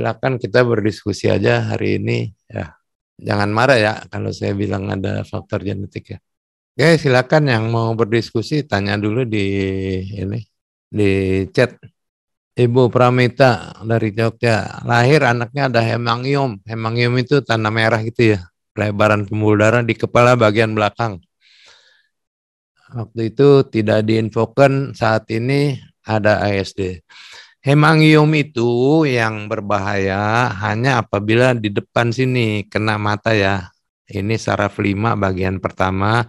silakan kita berdiskusi aja hari ini ya. Jangan marah ya kalau saya bilang ada faktor genetik ya. Oke, silakan yang mau berdiskusi tanya dulu di ini di chat. Ibu Pramita dari Jogja, lahir anaknya ada hemangium. Hemangium itu tanah merah gitu ya, lebaran pembuluh darah di kepala bagian belakang. Waktu itu tidak diinfokan saat ini ada ASD. Hemangium itu yang berbahaya hanya apabila di depan sini kena mata ya. Ini saraf lima bagian pertama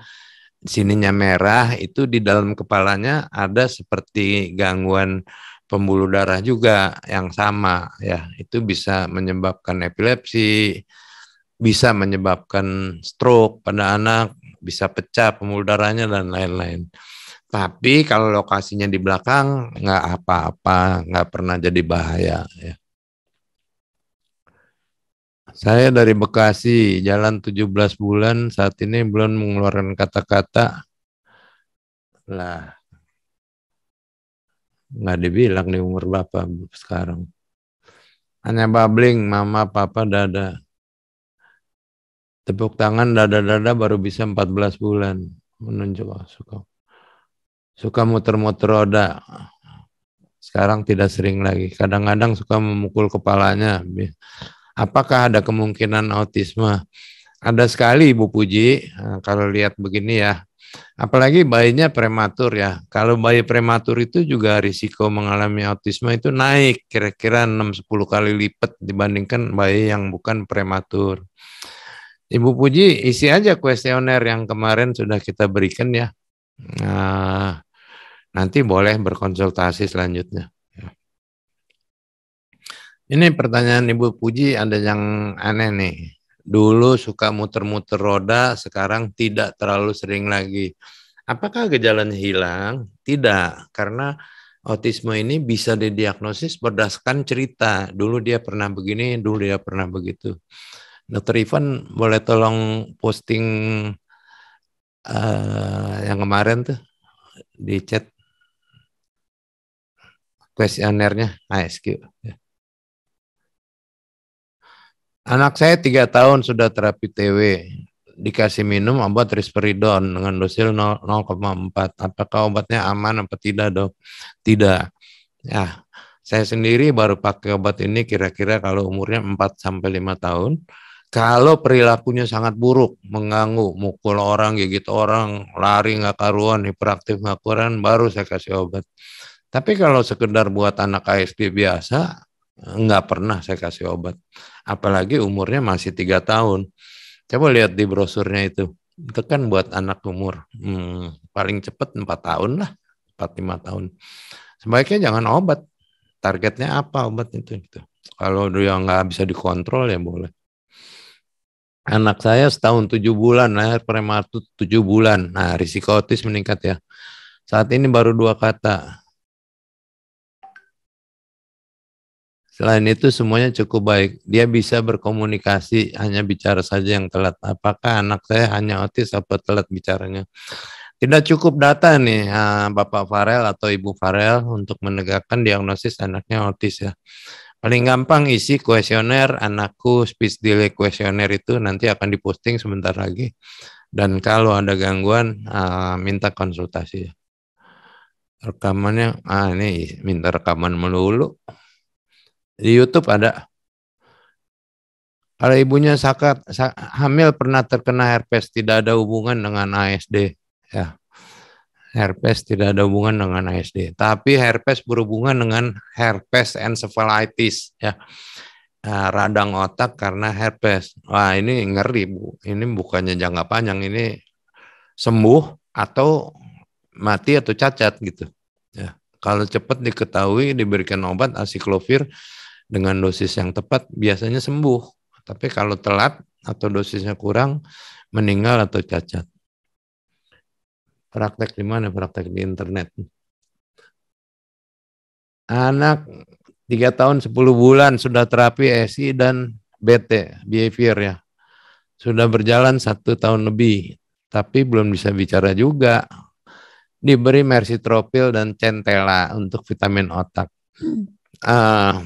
sininya merah itu di dalam kepalanya ada seperti gangguan pembuluh darah juga yang sama ya. Itu bisa menyebabkan epilepsi, bisa menyebabkan stroke pada anak, bisa pecah pembuluh darahnya dan lain-lain. Tapi kalau lokasinya di belakang nggak apa-apa, nggak pernah jadi bahaya. Ya. Saya dari Bekasi, jalan 17 bulan, saat ini belum mengeluarkan kata-kata. Lah, nggak dibilang di umur Bapak sekarang. Hanya babling, mama, papa, dada. Tepuk tangan, dada-dada baru bisa 14 bulan. Menunjuk, oh, Suka muter-muter roda. Sekarang tidak sering lagi. Kadang-kadang suka memukul kepalanya. Apakah ada kemungkinan autisme? Ada sekali Ibu Puji nah, kalau lihat begini ya. Apalagi bayinya prematur ya. Kalau bayi prematur itu juga risiko mengalami autisme itu naik kira-kira 6-10 kali lipat dibandingkan bayi yang bukan prematur. Ibu Puji, isi aja kuesioner yang kemarin sudah kita berikan ya. Nah, nanti boleh berkonsultasi selanjutnya. Ya. Ini pertanyaan Ibu Puji ada yang aneh nih. Dulu suka muter-muter roda, sekarang tidak terlalu sering lagi. Apakah gejalanya hilang? Tidak, karena autisme ini bisa didiagnosis berdasarkan cerita. Dulu dia pernah begini, dulu dia pernah begitu. Dokter Ivan boleh tolong posting Eh, yang kemarin tuh di chat kuesionernya ASQ. Anak saya tiga tahun sudah terapi TW. Dikasih minum obat risperidon dengan dosis 0,4. Apakah obatnya aman atau tidak dok? Tidak. Ya, saya sendiri baru pakai obat ini kira-kira kalau umurnya 4 sampai 5 tahun kalau perilakunya sangat buruk, mengganggu, mukul orang, gigit orang, lari nggak karuan, hiperaktif nggak karuan, baru saya kasih obat. Tapi kalau sekedar buat anak ASD biasa, nggak pernah saya kasih obat. Apalagi umurnya masih tiga tahun. Coba lihat di brosurnya itu. Itu kan buat anak umur. Hmm, paling cepat empat tahun lah. empat lima tahun. Sebaiknya jangan obat. Targetnya apa obat itu? Gitu. Kalau dia nggak bisa dikontrol ya boleh. Anak saya setahun tujuh bulan, lahir prematur tujuh bulan. Nah, risiko otis meningkat ya. Saat ini baru dua kata. Selain itu semuanya cukup baik. Dia bisa berkomunikasi, hanya bicara saja yang telat. Apakah anak saya hanya otis atau telat bicaranya? Tidak cukup data nih ah, Bapak Farel atau Ibu Farel untuk menegakkan diagnosis anaknya otis ya. Paling gampang isi kuesioner anakku speech delay kuesioner itu nanti akan diposting sebentar lagi. Dan kalau ada gangguan uh, minta konsultasi. Rekamannya ah ini minta rekaman melulu. Di YouTube ada kalau ibunya sakat, sak, hamil pernah terkena herpes tidak ada hubungan dengan ASD ya herpes tidak ada hubungan dengan ASD, tapi herpes berhubungan dengan herpes encephalitis ya. Nah, radang otak karena herpes. Wah, ini ngeri, Bu. Ini bukannya jangka panjang, ini sembuh atau mati atau cacat gitu. Ya. Kalau cepat diketahui diberikan obat asiklovir dengan dosis yang tepat biasanya sembuh. Tapi kalau telat atau dosisnya kurang meninggal atau cacat. Praktek di mana? Praktek di internet. Anak tiga tahun 10 bulan sudah terapi ESI dan BT, behavior ya. Sudah berjalan satu tahun lebih, tapi belum bisa bicara juga. Diberi mersitropil dan centella untuk vitamin otak. Uh,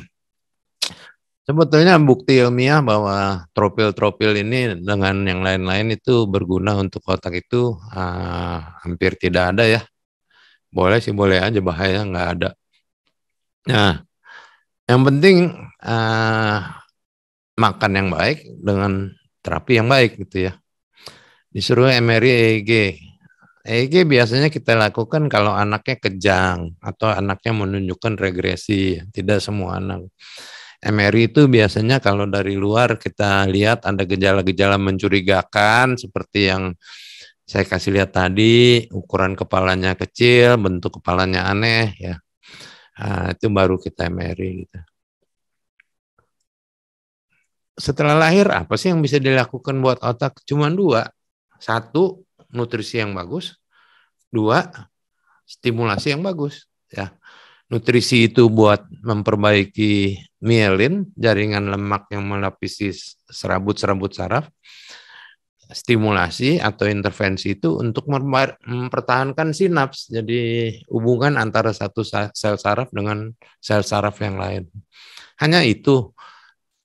Sebetulnya bukti ilmiah bahwa tropil-tropil ini dengan yang lain-lain itu berguna untuk otak itu uh, hampir tidak ada ya. Boleh sih boleh aja bahaya nggak ada. Nah, yang penting uh, makan yang baik dengan terapi yang baik gitu ya. Disuruh MRI EEG. EEG biasanya kita lakukan kalau anaknya kejang atau anaknya menunjukkan regresi, tidak semua anak. MRI itu biasanya kalau dari luar kita lihat ada gejala-gejala mencurigakan seperti yang saya kasih lihat tadi ukuran kepalanya kecil, bentuk kepalanya aneh ya. Nah, itu baru kita MRI gitu. Setelah lahir apa sih yang bisa dilakukan buat otak? Cuman dua. Satu, nutrisi yang bagus. Dua, stimulasi yang bagus ya nutrisi itu buat memperbaiki mielin, jaringan lemak yang melapisi serabut-serabut saraf. Stimulasi atau intervensi itu untuk mempertahankan sinaps, jadi hubungan antara satu sel saraf dengan sel saraf yang lain. Hanya itu,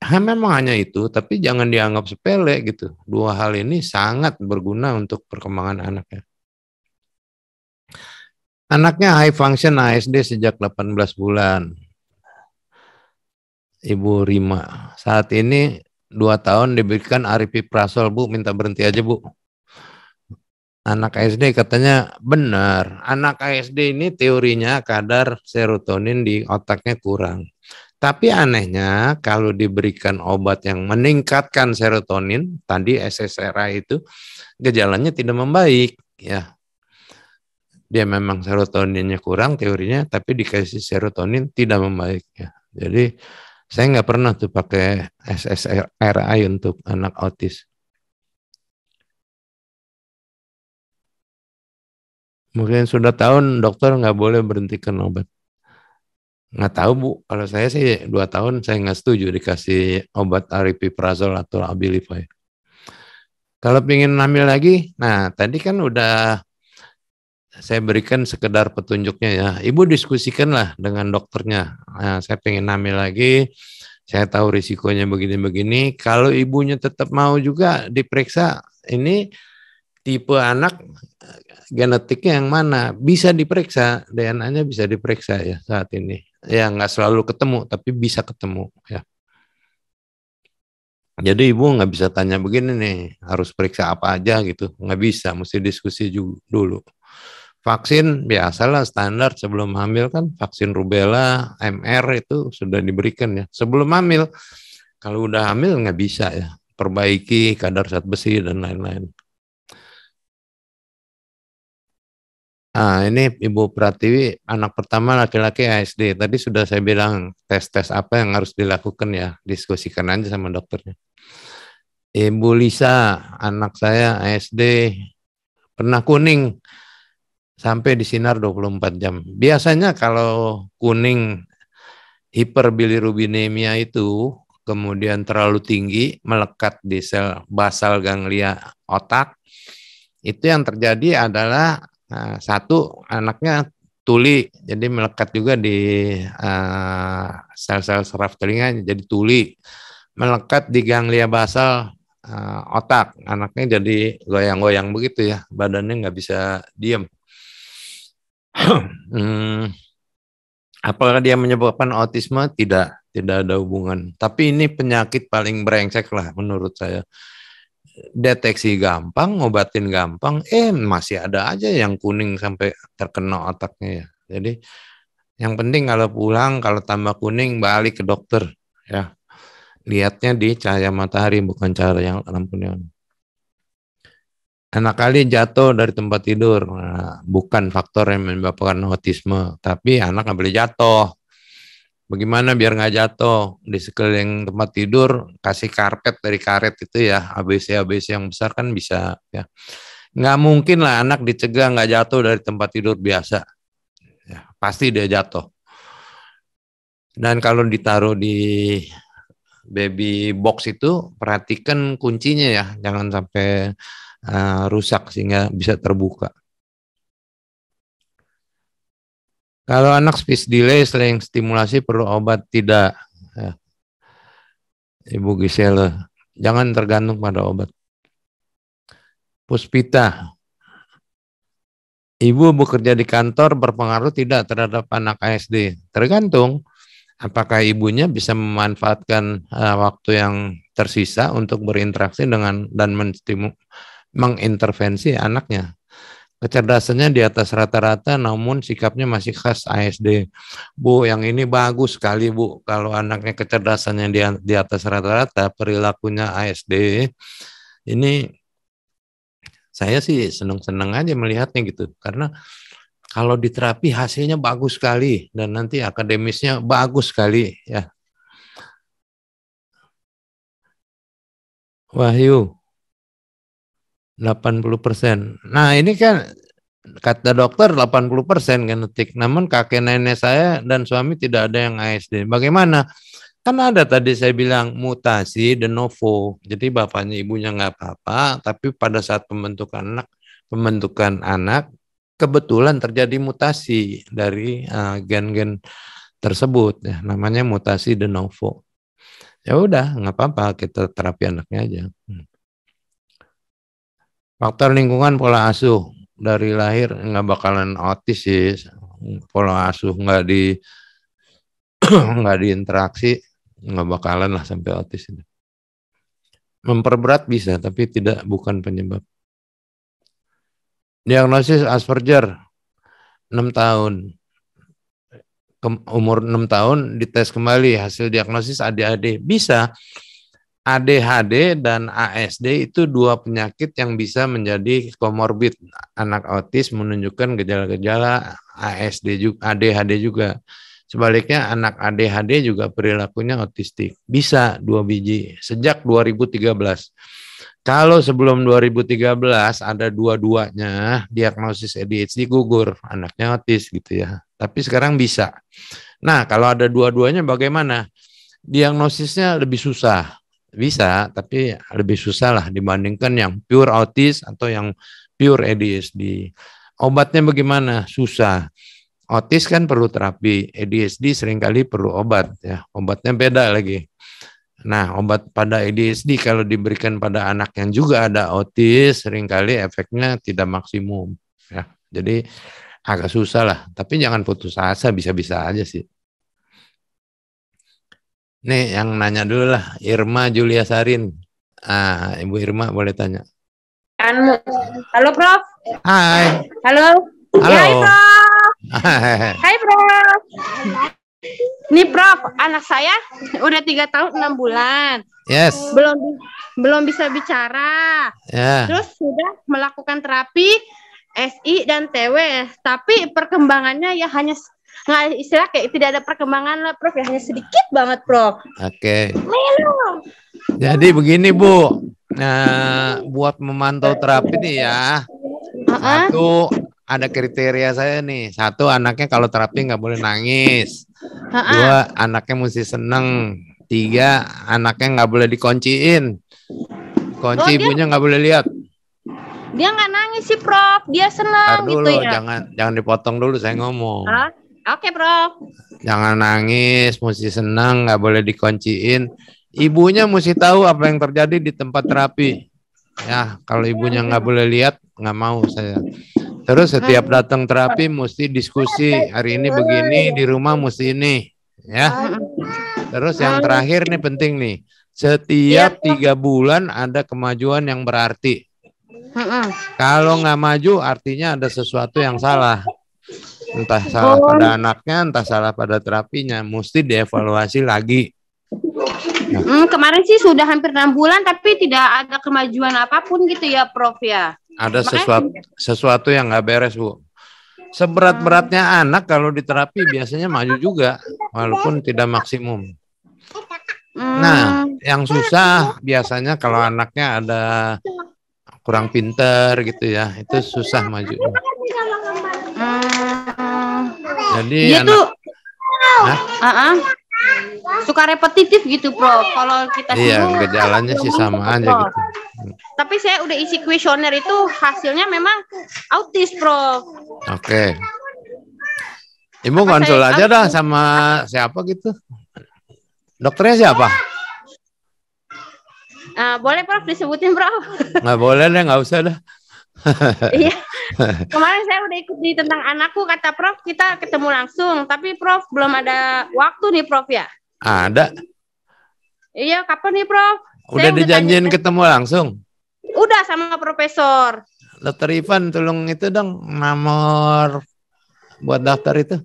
memang hanya itu, tapi jangan dianggap sepele gitu. Dua hal ini sangat berguna untuk perkembangan anaknya. Anaknya high function ASD sejak 18 bulan. Ibu Rima. Saat ini dua tahun diberikan aripiprazol bu minta berhenti aja bu anak ASD katanya benar anak ASD ini teorinya kadar serotonin di otaknya kurang tapi anehnya kalau diberikan obat yang meningkatkan serotonin tadi SSRI itu gejalanya tidak membaik ya dia memang serotoninnya kurang teorinya, tapi dikasih serotonin tidak membaik ya. Jadi saya nggak pernah tuh pakai SSRI untuk anak autis. Mungkin sudah tahun dokter nggak boleh berhenti berhentikan obat. Nggak tahu bu, kalau saya sih dua tahun saya nggak setuju dikasih obat aripiprazol atau abilify. Kalau ingin ambil lagi, nah tadi kan udah saya berikan sekedar petunjuknya ya. Ibu diskusikanlah dengan dokternya. Nah, saya pengen hamil lagi, saya tahu risikonya begini-begini. Kalau ibunya tetap mau juga diperiksa, ini tipe anak eh, genetiknya yang mana bisa diperiksa, DNA-nya bisa diperiksa ya saat ini. Ya nggak selalu ketemu, tapi bisa ketemu ya. Jadi ibu nggak bisa tanya begini nih, harus periksa apa aja gitu, nggak bisa, mesti diskusi juga dulu vaksin biasalah standar sebelum hamil kan vaksin rubella MR itu sudah diberikan ya sebelum hamil kalau udah hamil nggak bisa ya perbaiki kadar zat besi dan lain-lain. Ah ini Ibu Pratiwi anak pertama laki-laki ASD tadi sudah saya bilang tes tes apa yang harus dilakukan ya diskusikan aja sama dokternya. Ibu Lisa anak saya ASD pernah kuning sampai di sinar 24 jam. Biasanya kalau kuning hiperbilirubinemia itu kemudian terlalu tinggi melekat di sel basal ganglia otak itu yang terjadi adalah eh, satu anaknya tuli jadi melekat juga di eh, sel-sel saraf telinga jadi tuli melekat di ganglia basal eh, otak anaknya jadi goyang-goyang begitu ya badannya nggak bisa diem hmm, apakah dia menyebabkan autisme? Tidak, tidak ada hubungan. Tapi ini penyakit paling brengsek lah menurut saya. Deteksi gampang, ngobatin gampang, eh masih ada aja yang kuning sampai terkena otaknya ya. Jadi yang penting kalau pulang kalau tambah kuning balik ke dokter ya. Lihatnya di cahaya matahari bukan cara yang lampu neon. Anak kali jatuh dari tempat tidur, nah, bukan faktor yang menyebabkan autisme, tapi anak nggak boleh jatuh. Bagaimana biar nggak jatuh di sekeliling tempat tidur, kasih karpet dari karet itu ya, ABC ABC yang besar kan bisa ya. Nggak mungkin lah anak dicegah nggak jatuh dari tempat tidur biasa, ya, pasti dia jatuh. Dan kalau ditaruh di baby box itu perhatikan kuncinya ya, jangan sampai Eh, rusak sehingga bisa terbuka. Kalau anak speech delay selain stimulasi perlu obat tidak. Ya. Ibu Gisela, jangan tergantung pada obat. Puspita. Ibu bekerja di kantor berpengaruh tidak terhadap anak ASD? Tergantung apakah ibunya bisa memanfaatkan uh, waktu yang tersisa untuk berinteraksi dengan dan menstimul mengintervensi anaknya. Kecerdasannya di atas rata-rata namun sikapnya masih khas ASD. Bu, yang ini bagus sekali Bu. Kalau anaknya kecerdasannya di, di atas rata-rata, perilakunya ASD, ini saya sih seneng-seneng aja melihatnya gitu. Karena kalau diterapi hasilnya bagus sekali dan nanti akademisnya bagus sekali ya. Wahyu, 80%. Nah, ini kan kata dokter 80% genetik. Namun kakek nenek saya dan suami tidak ada yang ASD. Bagaimana? Kan ada tadi saya bilang mutasi de novo. Jadi bapaknya ibunya nggak apa-apa, tapi pada saat pembentukan anak, pembentukan anak kebetulan terjadi mutasi dari eh, gen-gen tersebut ya namanya mutasi de novo. Ya udah, nggak apa-apa kita terapi anaknya aja. Faktor lingkungan pola asuh dari lahir nggak bakalan otis sih. Pola asuh nggak di nggak diinteraksi nggak bakalan lah sampai otis itu. Memperberat bisa tapi tidak bukan penyebab. Diagnosis Asperger 6 tahun. umur 6 tahun dites kembali hasil diagnosis adik-adik bisa ADHD dan ASD itu dua penyakit yang bisa menjadi komorbid. Anak autis menunjukkan gejala-gejala ASD juga, ADHD juga. Sebaliknya anak ADHD juga perilakunya autistik. Bisa dua biji sejak 2013. Kalau sebelum 2013 ada dua-duanya diagnosis ADHD gugur, anaknya autis gitu ya. Tapi sekarang bisa. Nah, kalau ada dua-duanya bagaimana? Diagnosisnya lebih susah bisa, tapi lebih susah lah dibandingkan yang pure autis atau yang pure ADHD. Obatnya bagaimana? Susah. Autis kan perlu terapi, ADHD seringkali perlu obat ya. Obatnya beda lagi. Nah, obat pada ADHD kalau diberikan pada anak yang juga ada autis, seringkali efeknya tidak maksimum. Ya, jadi agak susah lah. Tapi jangan putus asa, bisa-bisa aja sih. Nih yang nanya dulu lah, Irma Julia Sarin. Ah, Ibu Irma boleh tanya. Anu. Halo, Prof. Hai. Halo. Halo. hai, Prof. Hai. hai, Prof. Nih, Prof, anak saya udah tiga tahun enam bulan. Yes. Belum belum bisa bicara. Yeah. Terus sudah melakukan terapi SI dan TW, tapi perkembangannya ya hanya nggak istilah kayak tidak ada perkembangan lah prof ya hanya sedikit banget prof oke okay. jadi begini bu nah buat memantau terapi nih ya uh satu ada kriteria saya nih satu anaknya kalau terapi nggak boleh nangis dua anaknya mesti seneng tiga anaknya nggak boleh dikunciin kunci oh, ibunya nggak boleh lihat dia nggak nangis sih prof dia seneng. Gitu dulu, gitu ya jangan jangan dipotong dulu saya ngomong Hah? Oke, okay, Bro. Jangan nangis, mesti senang, nggak boleh dikunciin. Ibunya mesti tahu apa yang terjadi di tempat terapi. Ya, kalau ibunya nggak boleh lihat, nggak mau saya. Terus setiap datang terapi mesti diskusi hari ini begini di rumah mesti ini ya. Terus yang terakhir nih penting nih setiap iya, tiga bulan ada kemajuan yang berarti. Kalau nggak maju artinya ada sesuatu yang salah entah salah oh. pada anaknya entah salah pada terapinya mesti dievaluasi lagi nah. hmm, kemarin sih sudah hampir enam bulan tapi tidak ada kemajuan apapun gitu ya Prof ya ada sesuatu sesuatu yang nggak beres Bu seberat beratnya hmm. anak kalau di terapi biasanya maju juga walaupun tidak maksimum hmm. nah yang susah biasanya kalau anaknya ada kurang pinter gitu ya itu susah maju hmm. Jadi dia anak, tuh Hah? Uh -uh. suka repetitif gitu, Bro. Kalau kita Iya, gejalanya sih sama gitu, aja gitu. Tapi saya udah isi kuesioner itu hasilnya memang autis, Bro. Oke. Okay. Ibu Apa konsul aja dah sama siapa gitu. Dokternya siapa? Uh, boleh Prof disebutin bro. Nggak boleh deh, nggak usah dah. iya. Kemarin saya udah ikut di tentang anakku kata Prof kita ketemu langsung, tapi Prof belum ada waktu nih Prof ya. Ada. Iya, kapan nih Prof? Udah saya dijanjiin ketemu langsung. Udah sama profesor. Dokter Ivan tolong itu dong nomor buat daftar itu.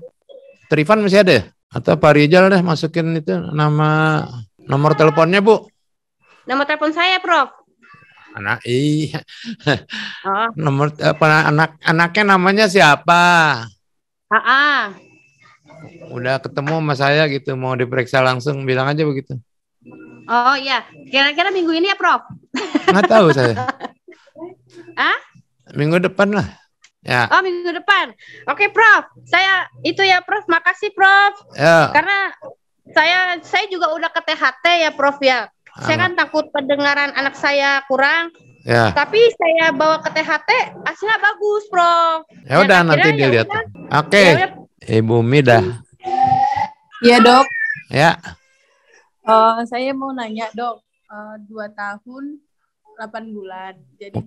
Dokter Ivan masih ada Atau Pak Rizal deh masukin itu nama nomor teleponnya Bu. Nomor telepon saya Prof anak iya oh. nomor eh, apa anak anaknya namanya siapa AA udah ketemu sama saya gitu mau diperiksa langsung bilang aja begitu oh iya kira-kira minggu ini ya prof nggak tahu saya ah minggu depan lah Ya. Oh minggu depan. Oke Prof, saya itu ya Prof, makasih Prof. Ya. Karena saya saya juga udah ke THT ya Prof ya. Saya kan takut pendengaran anak saya kurang. Ya. Tapi saya bawa ke THT hasilnya bagus, Bro. Ya udah nanti ya dilihat. Oke. Okay. Ibu Mida. Iya, Dok. Ya. Uh, saya mau nanya, Dok. Uh, dua tahun 8 bulan. Jadi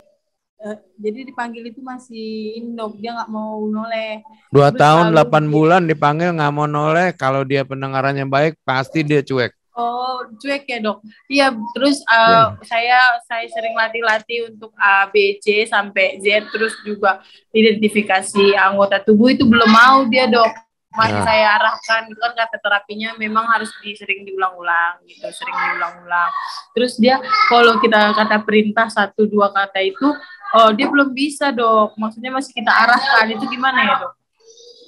uh, jadi dipanggil itu masih indok, dia nggak mau noleh. Dua tahun 8 bulan dipanggil nggak mau noleh, kalau dia pendengarannya baik pasti dia cuek. Oh, cuek ya dok. Iya, terus uh, eh, yeah. saya saya sering latih-latih untuk eh, A, B, C sampai Z, terus juga identifikasi anggota tubuh itu belum mau dia dok. Masih yeah. saya arahkan, kan kata terapinya memang harus disering diulang-ulang gitu, sering diulang-ulang. Terus dia kalau kita kata perintah satu dua kata itu, oh dia belum bisa dok. Maksudnya masih kita arahkan itu gimana ya dok?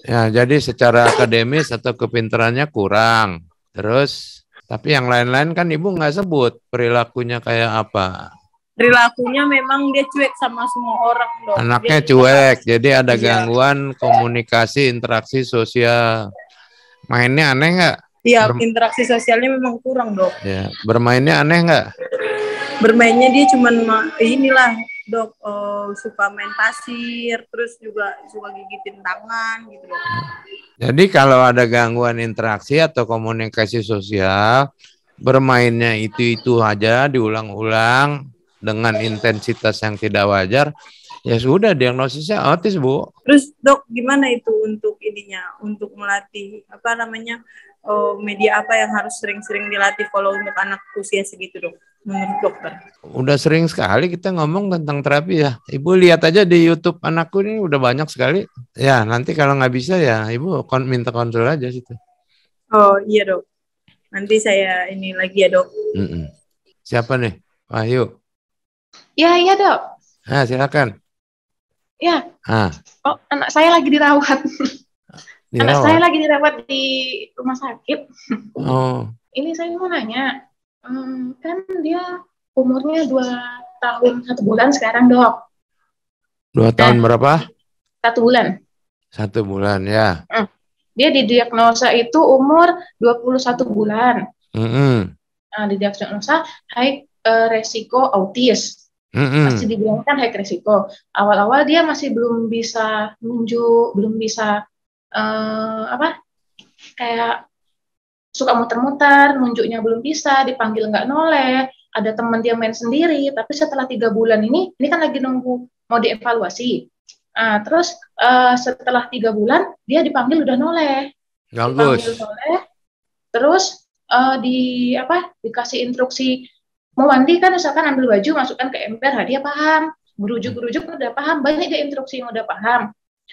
Ya, jadi secara akademis atau kepintarannya kurang. Terus tapi yang lain-lain kan ibu nggak sebut perilakunya kayak apa. Perilakunya memang dia cuek sama semua orang dong. Anaknya dia cuek, jadi ada iya. gangguan komunikasi, interaksi sosial. Mainnya aneh nggak? Iya, Berm interaksi sosialnya memang kurang dok. Ya, bermainnya aneh nggak? Bermainnya dia cuman inilah dok uh, suka main pasir terus juga suka gigitin tangan gitu loh. Jadi kalau ada gangguan interaksi atau komunikasi sosial bermainnya itu-itu aja diulang-ulang dengan intensitas yang tidak wajar ya sudah diagnosisnya autis bu. Terus dok gimana itu untuk ininya untuk melatih apa namanya oh, media apa yang harus sering-sering dilatih kalau untuk anak usia segitu dok? menurut dokter. Udah sering sekali kita ngomong tentang terapi ya. Ibu lihat aja di YouTube anakku ini udah banyak sekali. Ya nanti kalau nggak bisa ya ibu kon minta konsul aja situ. Oh iya dok. Nanti saya ini lagi ya dok. Mm -mm. Siapa nih? Wahyu. Ya iya dok. Nah silakan. Ya. Ah. Oh anak saya lagi dirawat. dirawat. Anak saya lagi dirawat di rumah sakit. Oh. Ini saya mau nanya, kan dia umurnya dua tahun satu bulan sekarang dok. Dua nah, tahun berapa? Satu bulan. Satu bulan ya. Mm. Dia didiagnosa itu umur 21 bulan. Mm -hmm. Nah, didiagnosa high uh, resiko autis. Mm -hmm. Masih dibilangkan high resiko. Awal-awal dia masih belum bisa nunjuk, belum bisa uh, apa? Kayak suka muter-muter, nunjuknya belum bisa, dipanggil nggak noleh, ada teman dia main sendiri, tapi setelah tiga bulan ini, ini kan lagi nunggu mau dievaluasi. Nah, terus uh, setelah tiga bulan dia dipanggil udah noleh, dipanggil noleh, terus uh, di apa dikasih instruksi mau mandi kan misalkan ambil baju masukkan ke ember, nah, dia paham, gerujuk-gerujuk udah paham, banyak dia instruksi yang udah paham.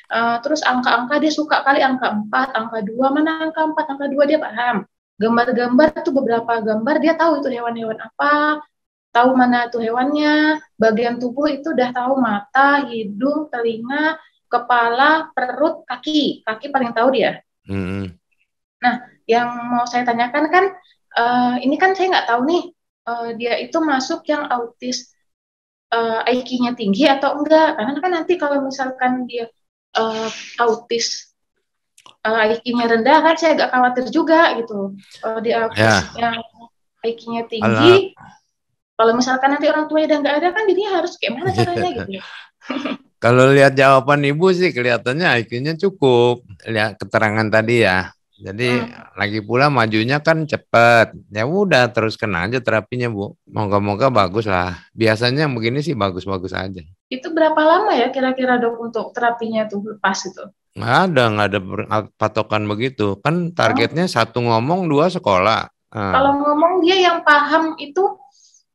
Eh, terus angka-angka dia suka kali angka 4, angka 2, mana angka 4, angka 2 dia paham. Gambar-gambar tuh beberapa gambar dia tahu itu hewan-hewan apa, tahu mana tuh hewannya, bagian tubuh itu udah tahu mata, hidung, telinga, kepala, perut, kaki. Kaki paling tahu dia. Hmm. Nah, yang mau saya tanyakan kan, uh, ini kan saya nggak tahu nih, uh, dia itu masuk yang autis uh, IQ-nya tinggi atau enggak. Karena kan nanti kalau misalkan dia uh, autis uh, eh, IQ-nya rendah kan saya agak khawatir juga gitu uh, di autis yeah. yang IQ-nya tinggi Alah. kalau misalkan nanti orang tuanya udah nggak ada kan jadi harus kayak mana iya. caranya gitu Kalau lihat jawaban ibu sih kelihatannya IQ-nya cukup. Lihat keterangan tadi ya. Jadi hmm. lagi pula majunya kan cepat. Ya udah teruskan aja terapinya bu. Moga-moga bagus lah. Biasanya begini sih bagus-bagus aja. Itu berapa lama ya kira-kira dok untuk terapinya tuh lepas itu? Nggak ada, nggak ada patokan begitu. Kan oh. targetnya oh. satu ngomong, dua sekolah. Hmm. Kalau ngomong dia yang paham itu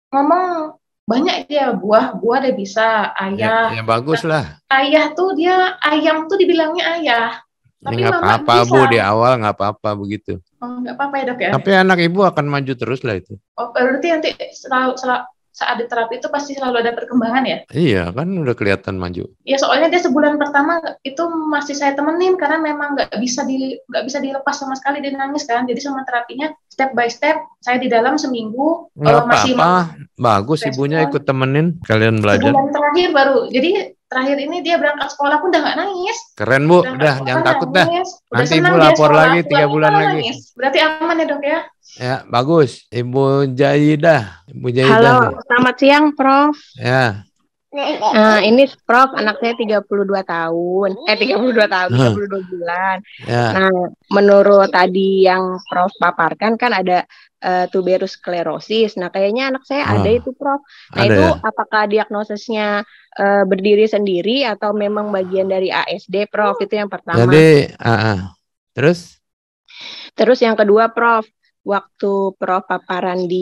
ngomong banyak dia buah buah dia bisa ya, ayah. Ya, ya bagus lah. Ayah tuh dia ayam tuh dibilangnya ayah. Ya, Tapi nggak apa-apa bu di awal nggak apa-apa begitu. Oh, nggak oh, apa-apa ya dok ya. Tapi anak ibu akan maju terus lah itu. Oh berarti nanti selalu, selalu saat diterapi itu pasti selalu ada perkembangan ya? Iya kan udah kelihatan maju. Iya soalnya dia sebulan pertama itu masih saya temenin karena memang nggak bisa di nggak bisa dilepas sama sekali dia nangis kan. Jadi sama terapinya step by step saya di dalam seminggu nggak uh, masih apa, apa bagus ibunya ibunya ikut temenin kalian belajar. Sebulan terakhir baru jadi terakhir ini dia berangkat sekolah pun udah nggak nangis. Keren bu, Udah, udah jangan takut nangis. dah. Udah Nanti ibu lapor lagi tiga bulan lagi. Nangis. Berarti aman ya dok ya? Ya, bagus. Ibu Jaidah. Ibu Jaidah. Halo, selamat siang, Prof. Ya. Nah, ini Prof, anak saya 32 tahun. Eh, 32 tahun, 32 bulan. Ya. Nah, menurut tadi yang Prof paparkan kan ada uh, eh, tuberous sclerosis. Nah, kayaknya anak saya ada ah. itu, Prof. Nah, ada itu ya? apakah diagnosisnya uh, berdiri sendiri atau memang bagian dari ASD, Prof? Itu yang pertama. Jadi, uh, uh. terus? Terus yang kedua, Prof, waktu Prof paparan di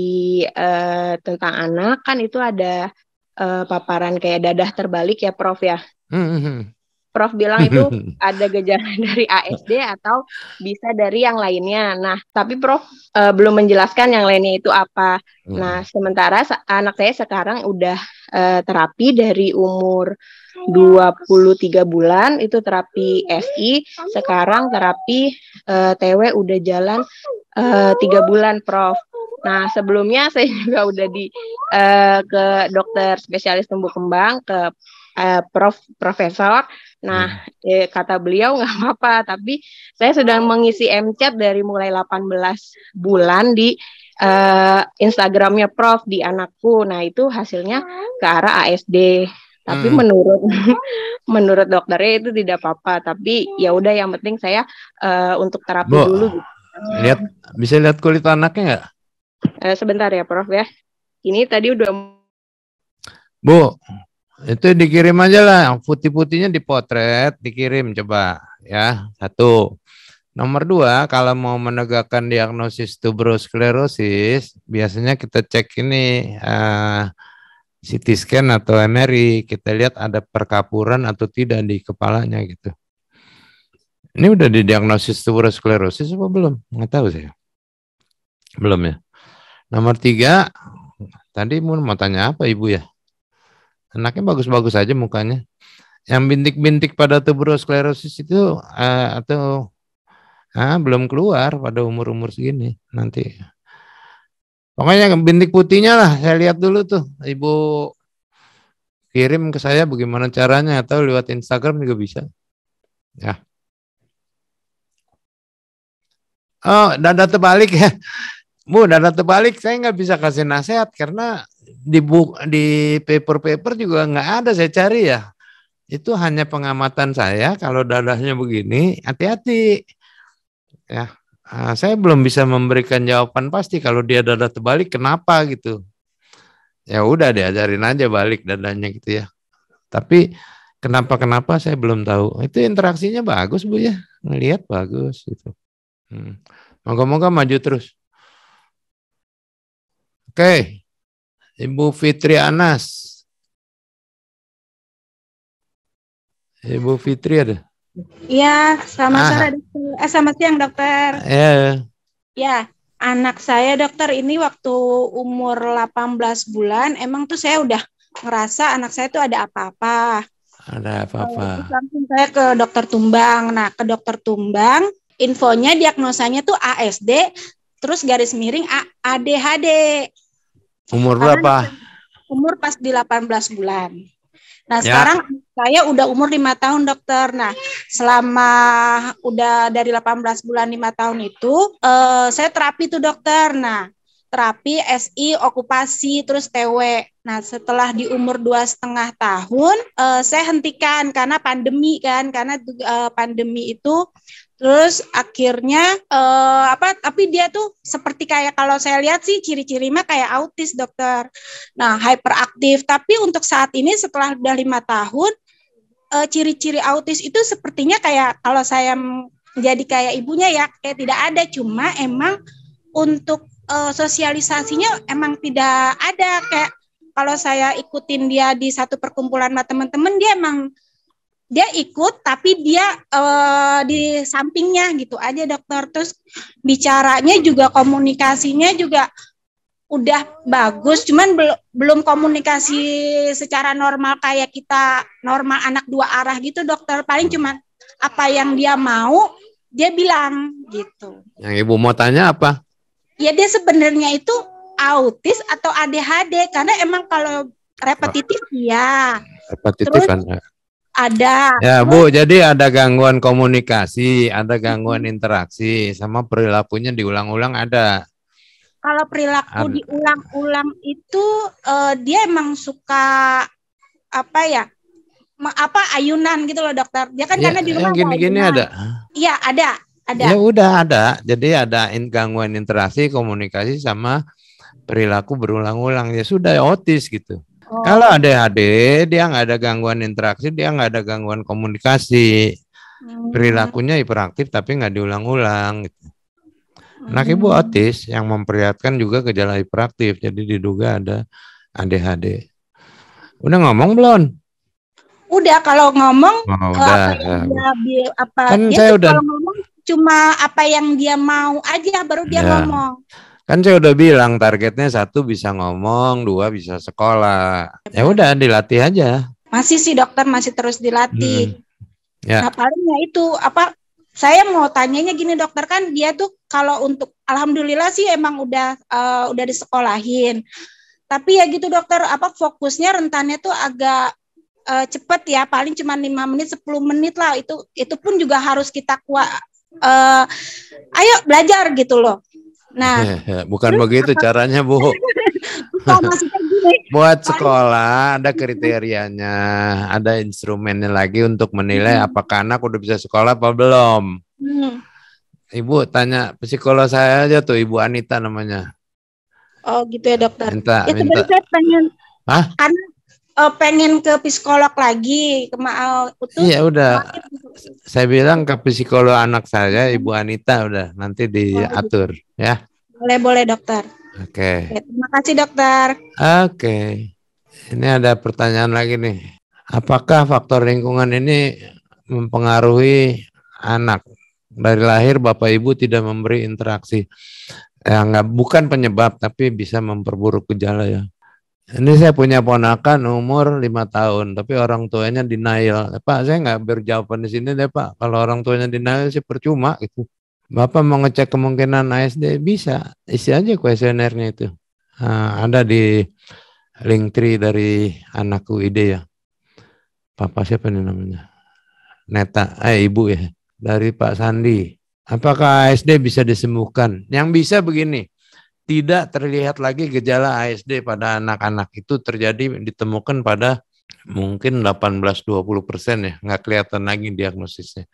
uh, tentang anak kan itu ada uh, paparan kayak dadah terbalik ya Prof ya. Mm -hmm. hmm, hmm. Prof bilang itu ada gejala dari ASD atau bisa dari yang lainnya. Nah, tapi Prof e, belum menjelaskan yang lainnya itu apa. Nah, hmm. Nah, sementara anak saya sekarang udah e, terapi dari umur 23 bulan itu terapi SI. sekarang terapi e, eh, TW udah jalan tiga bulan, Prof. Nah, sebelumnya saya juga udah di e, ke dokter spesialis tumbuh kembang ke Eh, prof profesor. Nah, hmm. eh, kata beliau nggak apa-apa, tapi saya sedang mengisi MCAT dari mulai 18 bulan di uh, Instagramnya Prof di anakku. Nah, itu hasilnya ke arah ASD. Tapi hmm. menurut menurut dokternya itu tidak apa-apa, tapi ya udah yang penting saya uh, untuk terapi Bo, dulu. Gitu. Lihat bisa lihat kulit anaknya nggak? Uh, sebentar ya, Prof ya. Ini tadi udah Bu, itu dikirim aja lah, putih-putihnya dipotret, dikirim coba ya. Satu. Nomor dua, kalau mau menegakkan diagnosis tuberosklerosis, biasanya kita cek ini uh, eh, CT scan atau MRI, kita lihat ada perkapuran atau tidak di kepalanya gitu. Ini udah didiagnosis tuberosklerosis apa belum? Nggak tahu saya. Belum ya. Nomor tiga, tadi mau tanya apa ibu ya? Anaknya bagus-bagus aja mukanya. Yang bintik-bintik pada tuberosklerosis itu uh, atau uh, belum keluar pada umur-umur segini nanti. Pokoknya bintik putihnya lah saya lihat dulu tuh. Ibu kirim ke saya bagaimana caranya atau lewat Instagram juga bisa. Ya. Oh, dada terbalik ya. Bu, dada terbalik saya nggak bisa kasih nasihat karena di buk di paper-paper juga nggak ada saya cari ya. Itu hanya pengamatan saya kalau dadahnya begini hati-hati. Ya, ah, saya belum bisa memberikan jawaban pasti kalau dia dadah terbalik kenapa gitu. Ya udah diajarin aja balik dadanya gitu ya. Tapi kenapa kenapa saya belum tahu. Itu interaksinya bagus bu ya, ngelihat bagus gitu. Hmm. Moga-moga maju terus. Oke. Okay. Ibu Fitri Anas. Ibu Fitri ada? Iya, selamat ah. sore Eh, selamat siang dokter. Iya. Ya, anak saya dokter ini waktu umur 18 bulan emang tuh saya udah ngerasa anak saya tuh ada apa-apa. Ada apa-apa. Langsung saya ke dokter Tumbang. Nah, ke dokter Tumbang infonya diagnosanya tuh ASD terus garis miring ADHD. Umur berapa? Umur pas di 18 bulan. Nah, ya. sekarang saya udah umur 5 tahun, Dokter. Nah, selama udah dari 18 bulan 5 tahun itu eh, saya terapi tuh, Dokter. Nah, terapi SI okupasi terus TW. Nah setelah di umur dua setengah tahun eh, saya hentikan karena pandemi kan karena eh, pandemi itu Terus akhirnya uh, apa? Tapi dia tuh seperti kayak kalau saya lihat sih ciri-cirinya kayak autis dokter. Nah hyperaktif. Tapi untuk saat ini setelah udah lima tahun, uh, ciri-ciri autis itu sepertinya kayak kalau saya jadi kayak ibunya ya kayak tidak ada. Cuma emang untuk uh, sosialisasinya emang tidak ada kayak kalau saya ikutin dia di satu perkumpulan sama teman-teman dia emang dia ikut tapi dia uh, di sampingnya gitu aja dokter terus bicaranya juga komunikasinya juga udah bagus cuman belum belum komunikasi secara normal kayak kita normal anak dua arah gitu dokter paling cuman apa yang dia mau dia bilang gitu yang ibu mau tanya apa ya dia sebenarnya itu autis atau ADHD karena emang kalau repetitif oh. ya repetitif Terus, kan ada. Ya Bu, jadi ada gangguan komunikasi, ada gangguan interaksi, sama perilakunya diulang-ulang ada. Kalau perilaku diulang-ulang itu uh, dia emang suka apa ya? apa ayunan gitu loh dokter. Dia kan ya, karena di rumah gini-gini ada. Iya, ada, ada. Ya udah ada. Jadi ada gangguan interaksi, komunikasi sama perilaku berulang-ulang ya sudah ya otis gitu. Oh. Kalau ADHD dia nggak ada gangguan interaksi, dia nggak ada gangguan komunikasi, hmm. perilakunya hiperaktif tapi nggak diulang-ulang. Gitu. Hmm. ibu otis yang memperlihatkan juga gejala hiperaktif, jadi diduga ada ADHD. Udah ngomong belum? Udah kalau ngomong oh, eh, udah, apa, ya. apa kan dia saya udah ngomong cuma apa yang dia mau aja baru dia ya. ngomong. Kan saya udah bilang targetnya satu bisa ngomong, dua bisa sekolah. Ya iya. udah dilatih aja. Masih sih dokter masih terus dilatih. Hmm. Ya. Nah palingnya itu apa? Saya mau tanyanya gini dokter kan dia tuh kalau untuk alhamdulillah sih emang udah uh, udah disekolahin. Tapi ya gitu dokter apa fokusnya rentannya tuh agak uh, cepet ya paling cuma lima menit 10 menit lah itu itu pun juga harus kita kuat uh, eh, ayo belajar gitu loh Nah, bukan terus, begitu caranya, Bu. Buat sekolah ada kriterianya, ada instrumennya lagi untuk menilai hmm. apakah anak udah bisa sekolah apa belum. Hmm. Ibu tanya psikolog saya aja tuh Ibu Anita namanya. Oh gitu ya dokter. Minta, ya, minta. saya pengen Hah? karena uh, pengen ke psikolog lagi ke maal itu iya udah gitu. saya bilang ke psikolog anak saya Ibu Anita udah nanti diatur boleh. ya boleh boleh dokter oke okay. terima kasih dokter oke okay. ini ada pertanyaan lagi nih apakah faktor lingkungan ini mempengaruhi anak dari lahir bapak ibu tidak memberi interaksi ya nggak bukan penyebab tapi bisa memperburuk gejala ya ini saya punya ponakan umur lima tahun, tapi orang tuanya denial. Eh, Pak, saya nggak berjawaban di sini deh Pak. Kalau orang tuanya denial sih percuma gitu. Bapak mau ngecek kemungkinan ASD bisa, isi aja kuesionernya itu. Nah, ada di link tree dari anakku ide ya. Papa siapa nih namanya? Neta, eh ibu ya. Dari Pak Sandi. Apakah ASD bisa disembuhkan? Yang bisa begini, tidak terlihat lagi gejala ASD pada anak-anak itu terjadi ditemukan pada mungkin 18-20 persen ya, nggak kelihatan lagi diagnosisnya,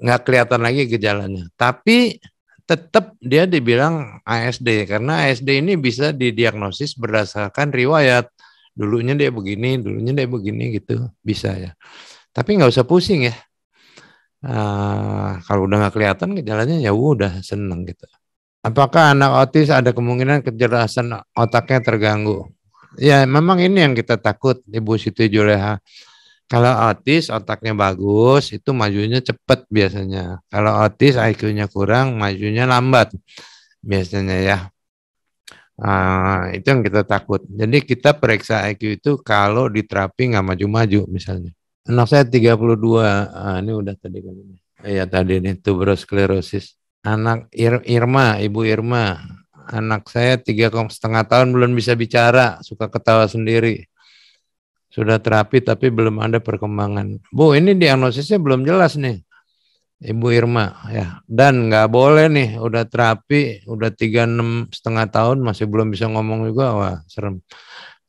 nggak kelihatan lagi gejalanya. Tapi tetap dia dibilang ASD karena ASD ini bisa didiagnosis berdasarkan riwayat dulunya dia begini, dulunya dia begini gitu bisa ya. Tapi nggak usah pusing ya. Uh, kalau udah nggak kelihatan gejalanya ya udah seneng gitu. Apakah anak otis ada kemungkinan kecerdasan otaknya terganggu? Ya, memang ini yang kita takut, Ibu Siti Juleha. Kalau otis, otaknya bagus, itu majunya cepat biasanya. Kalau otis, IQ-nya kurang, majunya lambat biasanya ya. Uh, itu yang kita takut. Jadi kita periksa IQ itu kalau diterapi nggak maju-maju misalnya. Anak saya 32, uh, ah, ini udah tadi kan. Iya tadi ini tuberosklerosis anak Ir Irma, Ibu Irma, anak saya tiga setengah tahun belum bisa bicara, suka ketawa sendiri. Sudah terapi tapi belum ada perkembangan. Bu, ini diagnosisnya belum jelas nih. Ibu Irma ya dan nggak boleh nih udah terapi udah tiga enam setengah tahun masih belum bisa ngomong juga wah serem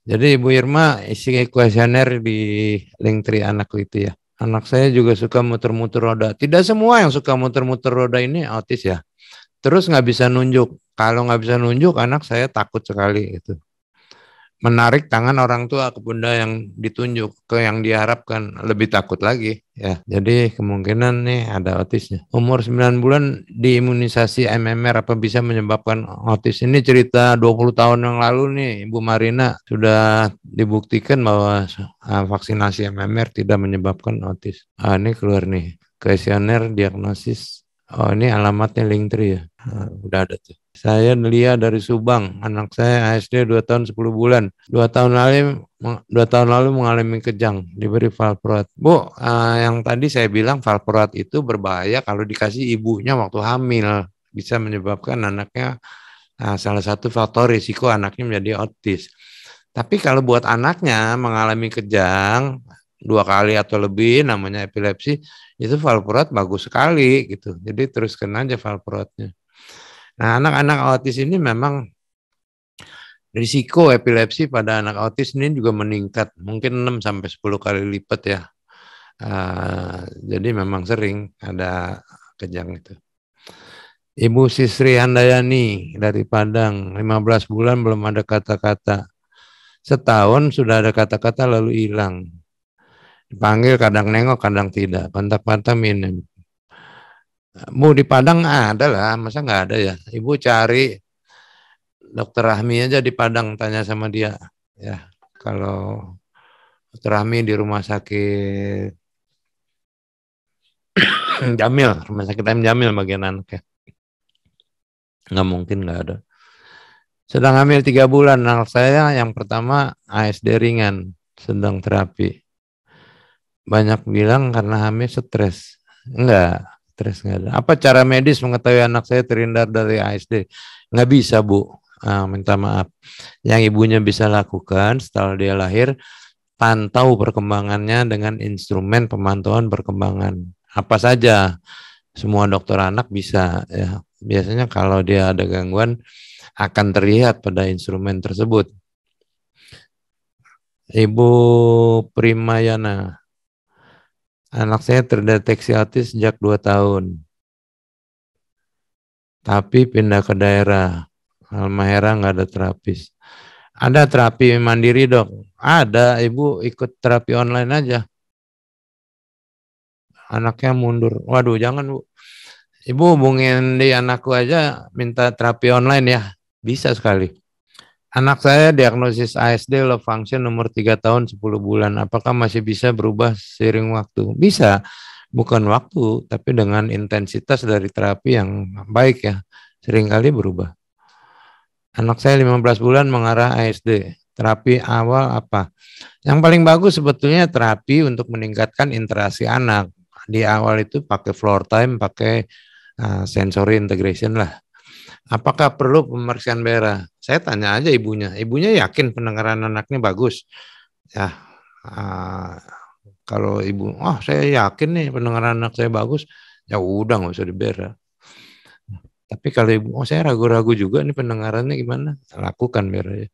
jadi Ibu Irma isi kuesioner di link tri anak itu ya Anak saya juga suka muter-muter roda. Tidak semua yang suka muter-muter roda ini autis ya. Terus nggak bisa nunjuk. Kalau nggak bisa nunjuk, anak saya takut sekali itu menarik tangan orang tua ke bunda yang ditunjuk ke yang diharapkan lebih takut lagi ya jadi kemungkinan nih ada otisnya umur 9 bulan diimunisasi MMR apa bisa menyebabkan otis ini cerita 20 tahun yang lalu nih Ibu Marina sudah dibuktikan bahwa uh, vaksinasi MMR tidak menyebabkan otis ah, ini keluar nih kuesioner diagnosis Oh ini alamatnya Linktree ya. Nah, udah ada tuh. Saya Nelia dari Subang. Anak saya ASD 2 tahun 10 bulan. 2 tahun lalu dua tahun lalu mengalami kejang diberi valproat. Bu, uh, yang tadi saya bilang valproat itu berbahaya kalau dikasih ibunya waktu hamil bisa menyebabkan anaknya uh, salah satu faktor risiko anaknya menjadi otis. Tapi kalau buat anaknya mengalami kejang dua kali atau lebih namanya epilepsi itu valproat bagus sekali gitu. Jadi terus kena aja valproatnya. Nah, anak-anak autis ini memang risiko epilepsi pada anak autis ini juga meningkat, mungkin 6 sampai 10 kali lipat ya. Uh, jadi memang sering ada kejang itu. Ibu Sisri Handayani dari Padang, 15 bulan belum ada kata-kata. Setahun sudah ada kata-kata lalu hilang dipanggil kadang nengok kadang tidak kontak mata minim Bu di Padang ada lah, masa nggak ada ya? Ibu cari Dokter Rahmi aja di Padang tanya sama dia ya. Kalau Dokter Rahmi di rumah sakit Jamil, rumah sakit M Jamil bagian anaknya. Nggak mungkin nggak ada. Sedang hamil tiga bulan, anak saya yang pertama ASD ringan, sedang terapi banyak bilang karena hamil stres. Enggak, stres enggak ada. Apa cara medis mengetahui anak saya terhindar dari ASD? Enggak bisa, Bu. Ah, minta maaf. Yang ibunya bisa lakukan setelah dia lahir, pantau perkembangannya dengan instrumen pemantauan perkembangan. Apa saja? Semua dokter anak bisa ya. Biasanya kalau dia ada gangguan akan terlihat pada instrumen tersebut. Ibu Primayana, Anak saya terdeteksi autis sejak 2 tahun. Tapi pindah ke daerah. almahera nggak ada terapis. Ada terapi mandiri dok? Ada, ibu ikut terapi online aja. Anaknya mundur. Waduh, jangan bu. Ibu hubungin di anakku aja minta terapi online ya. Bisa sekali. Anak saya diagnosis ASD low function nomor 3 tahun 10 bulan. Apakah masih bisa berubah seiring waktu? Bisa. Bukan waktu, tapi dengan intensitas dari terapi yang baik ya. Seringkali berubah. Anak saya 15 bulan mengarah ASD. Terapi awal apa? Yang paling bagus sebetulnya terapi untuk meningkatkan interaksi anak. Di awal itu pakai floor time, pakai uh, sensory integration lah. Apakah perlu pemeriksaan berah? Saya tanya aja ibunya. Ibunya yakin pendengaran anaknya bagus. Ya, uh, kalau ibu, oh saya yakin nih pendengaran anak saya bagus. Ya udah nggak usah dibera. Tapi kalau ibu, oh saya ragu-ragu juga nih pendengarannya gimana? Lakukan biar aja.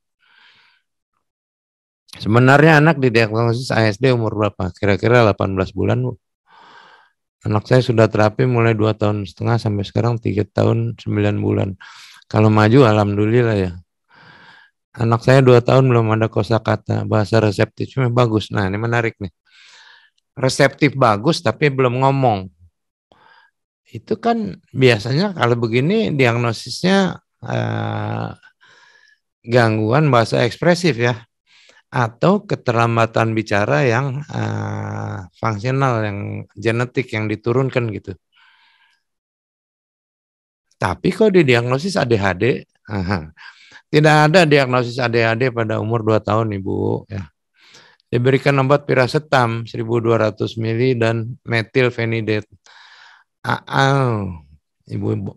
Sebenarnya anak didiagnosis ASD umur berapa? Kira-kira 18 bulan, Bu. Anak saya sudah terapi mulai 2 tahun setengah sampai sekarang 3 tahun 9 bulan. Kalau maju alhamdulillah ya. Anak saya dua tahun belum ada kosakata bahasa reseptif, cuma bagus. Nah ini menarik nih. Reseptif bagus tapi belum ngomong. Itu kan biasanya kalau begini diagnosisnya eh, gangguan bahasa ekspresif ya atau keterlambatan bicara yang eh, fungsional yang genetik yang diturunkan gitu. Tapi kok di diagnosis ADHD, tidak ada diagnosis ADHD pada umur 2 tahun Ibu ya. Diberikan obat piracetam 1200 mili dan metilfenidat. Ah, Ibu, Ibu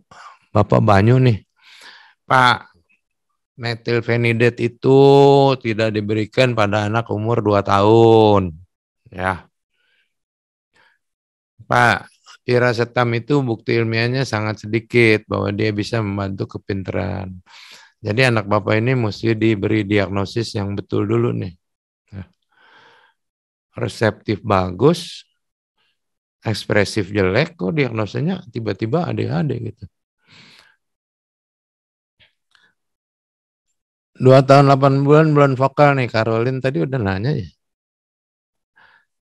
Bapak Banyu nih. Pak, metilfenidat itu tidak diberikan pada anak umur 2 tahun. Ya. Pak, piracetam itu bukti ilmiahnya sangat sedikit bahwa dia bisa membantu kepintaran. Jadi anak bapak ini mesti diberi diagnosis yang betul dulu nih. Nah, reseptif bagus, ekspresif jelek, kok diagnosisnya tiba-tiba ADHD gitu. Dua tahun delapan bulan bulan vokal nih, Karolin tadi udah nanya ya.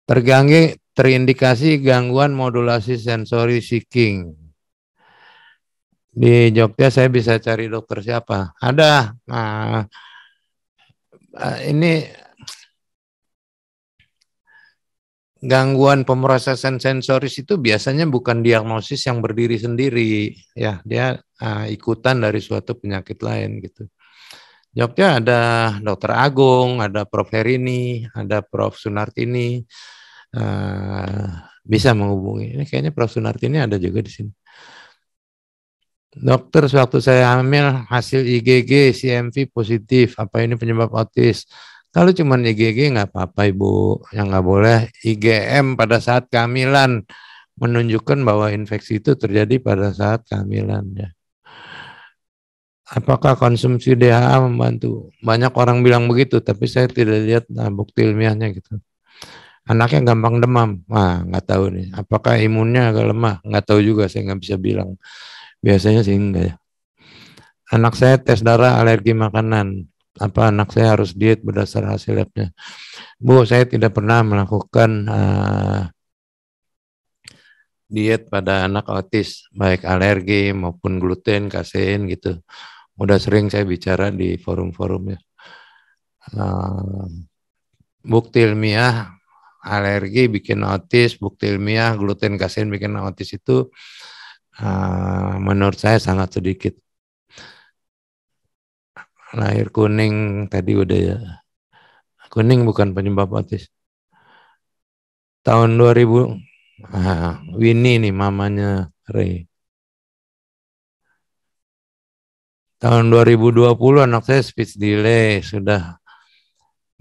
Terganggu terindikasi gangguan modulasi sensori seeking di Jogja saya bisa cari dokter siapa? Ada. Nah, eh, ini gangguan pemrosesan sensoris itu biasanya bukan diagnosis yang berdiri sendiri, ya dia uh, ikutan dari suatu penyakit lain gitu. Jogja ada Dokter Agung, ada Prof Herini, ada Prof Sunartini, uh, bisa menghubungi. Ini kayaknya Prof Sunartini ada juga di sini Dokter, sewaktu saya hamil, hasil IgG, CMV positif. Apa ini penyebab otis? Kalau cuma IgG nggak apa-apa Ibu. Yang nggak boleh IgM pada saat kehamilan. Menunjukkan bahwa infeksi itu terjadi pada saat kehamilan. Ya. Apakah konsumsi DHA membantu? Banyak orang bilang begitu, tapi saya tidak lihat nah, bukti ilmiahnya gitu. Anaknya gampang demam, wah nggak tahu nih. Apakah imunnya agak lemah? Nggak tahu juga, saya nggak bisa bilang. Biasanya sih enggak ya. Anak saya tes darah alergi makanan. Apa anak saya harus diet berdasar hasil labnya? Bu, saya tidak pernah melakukan uh, diet pada anak autis, baik alergi maupun gluten, kasein gitu. Udah sering saya bicara di forum-forum ya. Uh, bukti ilmiah alergi bikin autis, bukti ilmiah gluten kasein bikin autis itu Ah, menurut saya sangat sedikit. Lahir kuning tadi udah ya. Kuning bukan penyebab otis. Tahun 2000, ah, Winnie nih mamanya Ray. Tahun 2020 anak saya speech delay sudah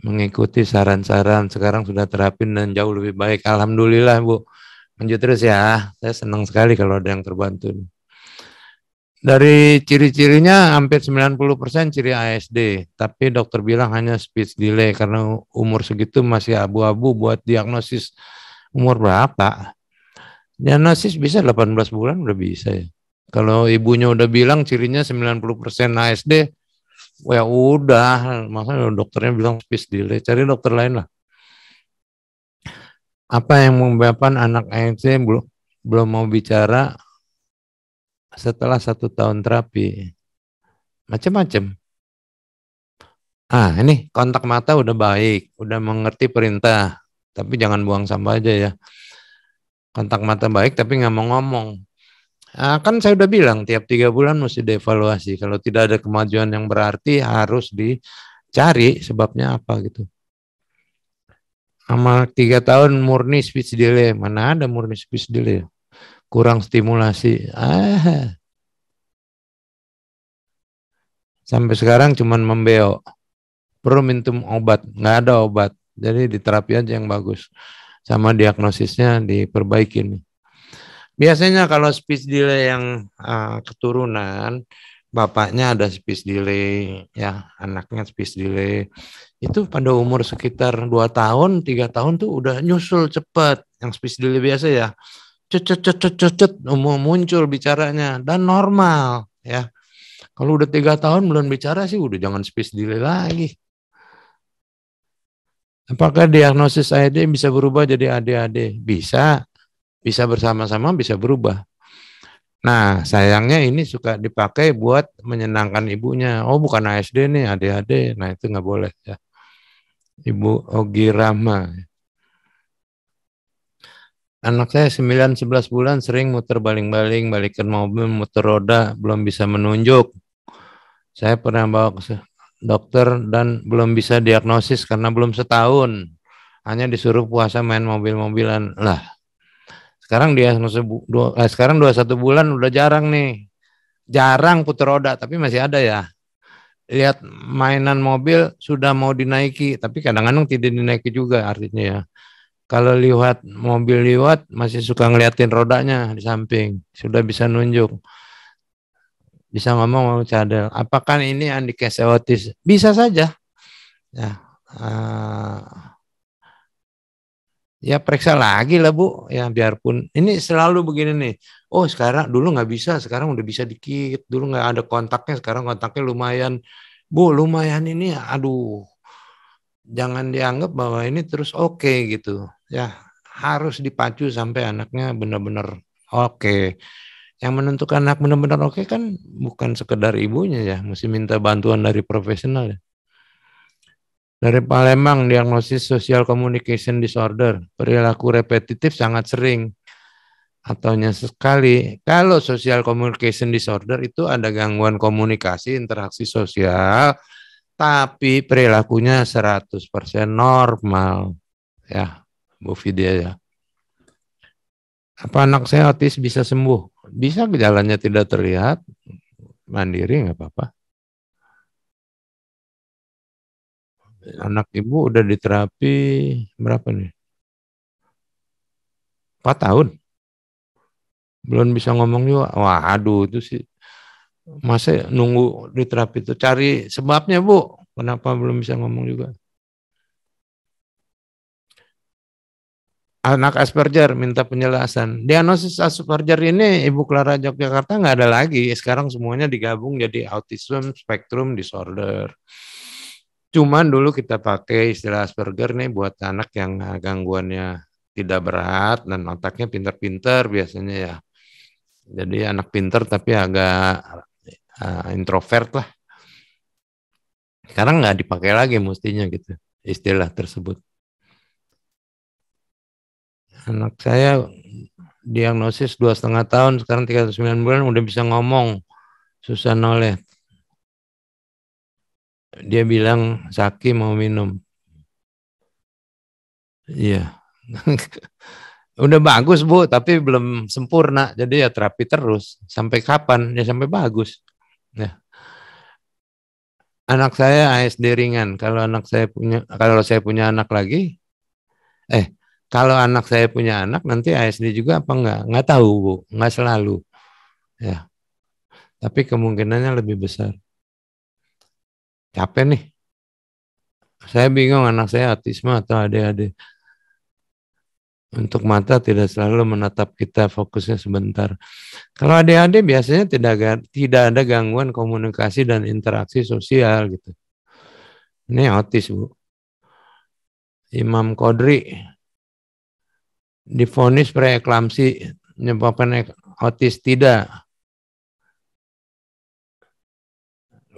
mengikuti saran-saran sekarang sudah terapin dan jauh lebih baik. Alhamdulillah Bu lanjut terus ya. Saya senang sekali kalau ada yang terbantu. Dari ciri-cirinya hampir 90% ciri ASD, tapi dokter bilang hanya speech delay karena umur segitu masih abu-abu buat diagnosis umur berapa. Diagnosis bisa 18 bulan udah bisa ya. Kalau ibunya udah bilang cirinya 90% ASD, ya udah, maksudnya dokternya bilang speech delay, cari dokter lain lah. Apa yang membebaskan anak AFC belum belum mau bicara setelah satu tahun terapi? Macam-macam. Ah, ini kontak mata udah baik, udah mengerti perintah, tapi jangan buang sampah aja ya. Kontak mata baik tapi nggak mau ngomong. Ah, kan saya udah bilang tiap tiga bulan mesti dievaluasi. Kalau tidak ada kemajuan yang berarti harus dicari sebabnya apa gitu sama tiga tahun murni speech delay mana ada murni speech delay kurang stimulasi ah sampai sekarang cuman membeo perlu minum obat nggak ada obat jadi di aja yang bagus sama diagnosisnya nih biasanya kalau speech delay yang uh, keturunan bapaknya ada speech delay, ya anaknya speech delay. Itu pada umur sekitar 2 tahun, tiga tahun tuh udah nyusul cepet. Yang speech delay biasa ya, cet cet cet cet cet um, um, muncul bicaranya dan normal ya. Kalau udah tiga tahun belum bicara sih udah jangan speech delay lagi. Apakah diagnosis AD bisa berubah jadi ADHD? Bisa. Bisa bersama-sama bisa berubah. Nah, sayangnya ini suka dipakai buat menyenangkan ibunya. Oh, bukan ASD nih, ADHD. Nah, itu nggak boleh ya. Ibu Ogi Rahma. Anak saya 9-11 bulan sering muter baling-baling, balikan mobil, muter roda, belum bisa menunjuk. Saya pernah bawa ke dokter dan belum bisa diagnosis karena belum setahun. Hanya disuruh puasa main mobil-mobilan. Lah, sekarang dia sebu, dua, eh, sekarang dua satu bulan udah jarang nih. Jarang puter roda tapi masih ada ya. Lihat mainan mobil sudah mau dinaiki tapi kadang-kadang tidak dinaiki juga artinya ya. Kalau lihat mobil liwat masih suka ngeliatin rodanya di samping, sudah bisa nunjuk. Bisa ngomong mau cadel. Apakah ini Andika Bisa saja. Ya. Uh, ya periksa lagi lah bu ya biarpun ini selalu begini nih oh sekarang dulu nggak bisa sekarang udah bisa dikit dulu nggak ada kontaknya sekarang kontaknya lumayan bu lumayan ini aduh jangan dianggap bahwa ini terus oke okay, gitu ya harus dipacu sampai anaknya benar-benar oke okay. yang menentukan anak benar-benar oke kan bukan sekedar ibunya ya mesti minta bantuan dari profesional ya dari Palembang, diagnosis social communication disorder, perilaku repetitif sangat sering ataunya sekali. Kalau social communication disorder itu ada gangguan komunikasi, interaksi sosial, tapi perilakunya 100% normal. Ya, Bu Vidya ya. Apa anak saya otis bisa sembuh? Bisa gejalanya tidak terlihat, mandiri nggak apa-apa. Iya. anak ibu udah diterapi berapa nih? empat tahun. Belum bisa ngomong juga. Wah, aduh itu sih masa nunggu diterapi itu cari sebabnya, Bu. Kenapa belum bisa ngomong juga? Anak Asperger minta penjelasan. Diagnosis Asperger ini Ibu Clara Yogyakarta nggak ada lagi. Sekarang semuanya digabung jadi autism spectrum disorder. Cuman dulu kita pakai istilah Asperger nih buat anak yang gangguannya tidak berat dan otaknya pinter-pinter biasanya ya. Jadi anak pinter tapi agak uh, introvert lah. Sekarang nggak dipakai lagi mestinya gitu istilah tersebut. Anak saya diagnosis dua setengah tahun sekarang sembilan bulan udah bisa ngomong susah noleh dia bilang Zaki mau minum. Iya. Udah bagus Bu, tapi belum sempurna. Jadi ya terapi terus. Sampai kapan? Ya sampai bagus. Ya. Anak saya ASD ringan. Kalau anak saya punya kalau saya punya anak lagi eh kalau anak saya punya anak nanti ASD juga apa enggak? Enggak tahu Bu, enggak selalu. Ya. Tapi kemungkinannya lebih besar capek nih saya bingung anak saya autisme atau ADHD untuk mata tidak selalu menatap kita fokusnya sebentar. Kalau ADHD biasanya tidak tidak ada gangguan komunikasi dan interaksi sosial gitu. Ini autis bu. Imam Kodri difonis preeklamsi menyebabkan otis tidak.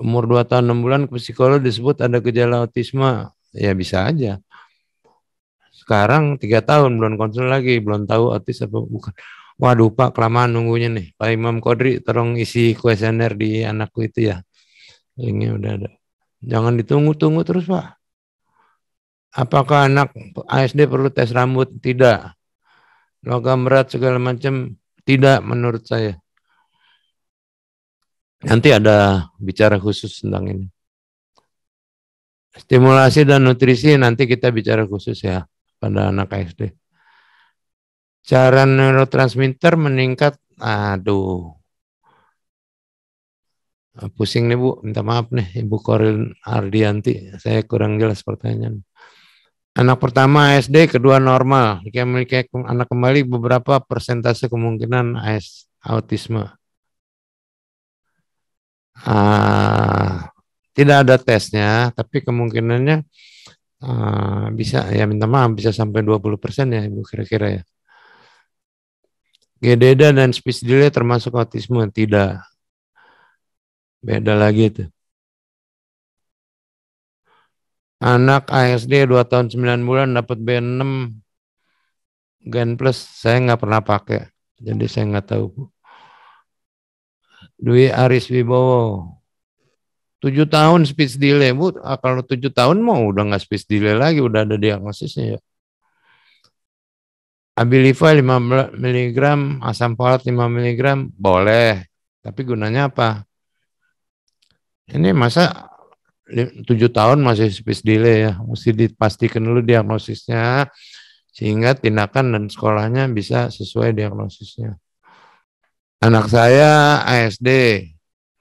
umur 2 tahun 6 bulan ke psikolog disebut ada gejala autisme. Ya bisa aja. Sekarang tiga tahun belum konsul lagi, belum tahu autis apa bukan. Waduh Pak, kelamaan nunggunya nih. Pak Imam Kodri tolong isi kuesioner di anakku itu ya. Ini udah ada. Jangan ditunggu-tunggu terus Pak. Apakah anak ASD perlu tes rambut? Tidak. Logam berat segala macam? Tidak menurut saya. Nanti ada bicara khusus tentang ini. Stimulasi dan nutrisi nanti kita bicara khusus ya pada anak SD. Cara neurotransmitter meningkat, aduh. Pusing nih Bu, minta maaf nih Ibu Koril Ardianti, saya kurang jelas pertanyaan. Anak pertama SD, kedua normal. Jika memiliki anak kembali beberapa persentase kemungkinan AS, autisme uh, tidak ada tesnya, tapi kemungkinannya uh, bisa ya minta maaf bisa sampai 20% ya Ibu kira-kira ya. GDD dan speech delay termasuk autisme tidak. Beda lagi itu. Anak ASD 2 tahun 9 bulan dapat B6 Gen Plus saya nggak pernah pakai. Jadi saya nggak tahu. Dwi Aris Wibowo. Tujuh tahun speech delay, Bu. Ah, kalau tujuh tahun mau udah nggak speech delay lagi, udah ada diagnosisnya ya. Abilify 5 mg, asam folat 5 mg, boleh. Tapi gunanya apa? Ini masa tujuh tahun masih speech delay ya. Mesti dipastikan dulu diagnosisnya sehingga tindakan dan sekolahnya bisa sesuai diagnosisnya. Anak saya ASD,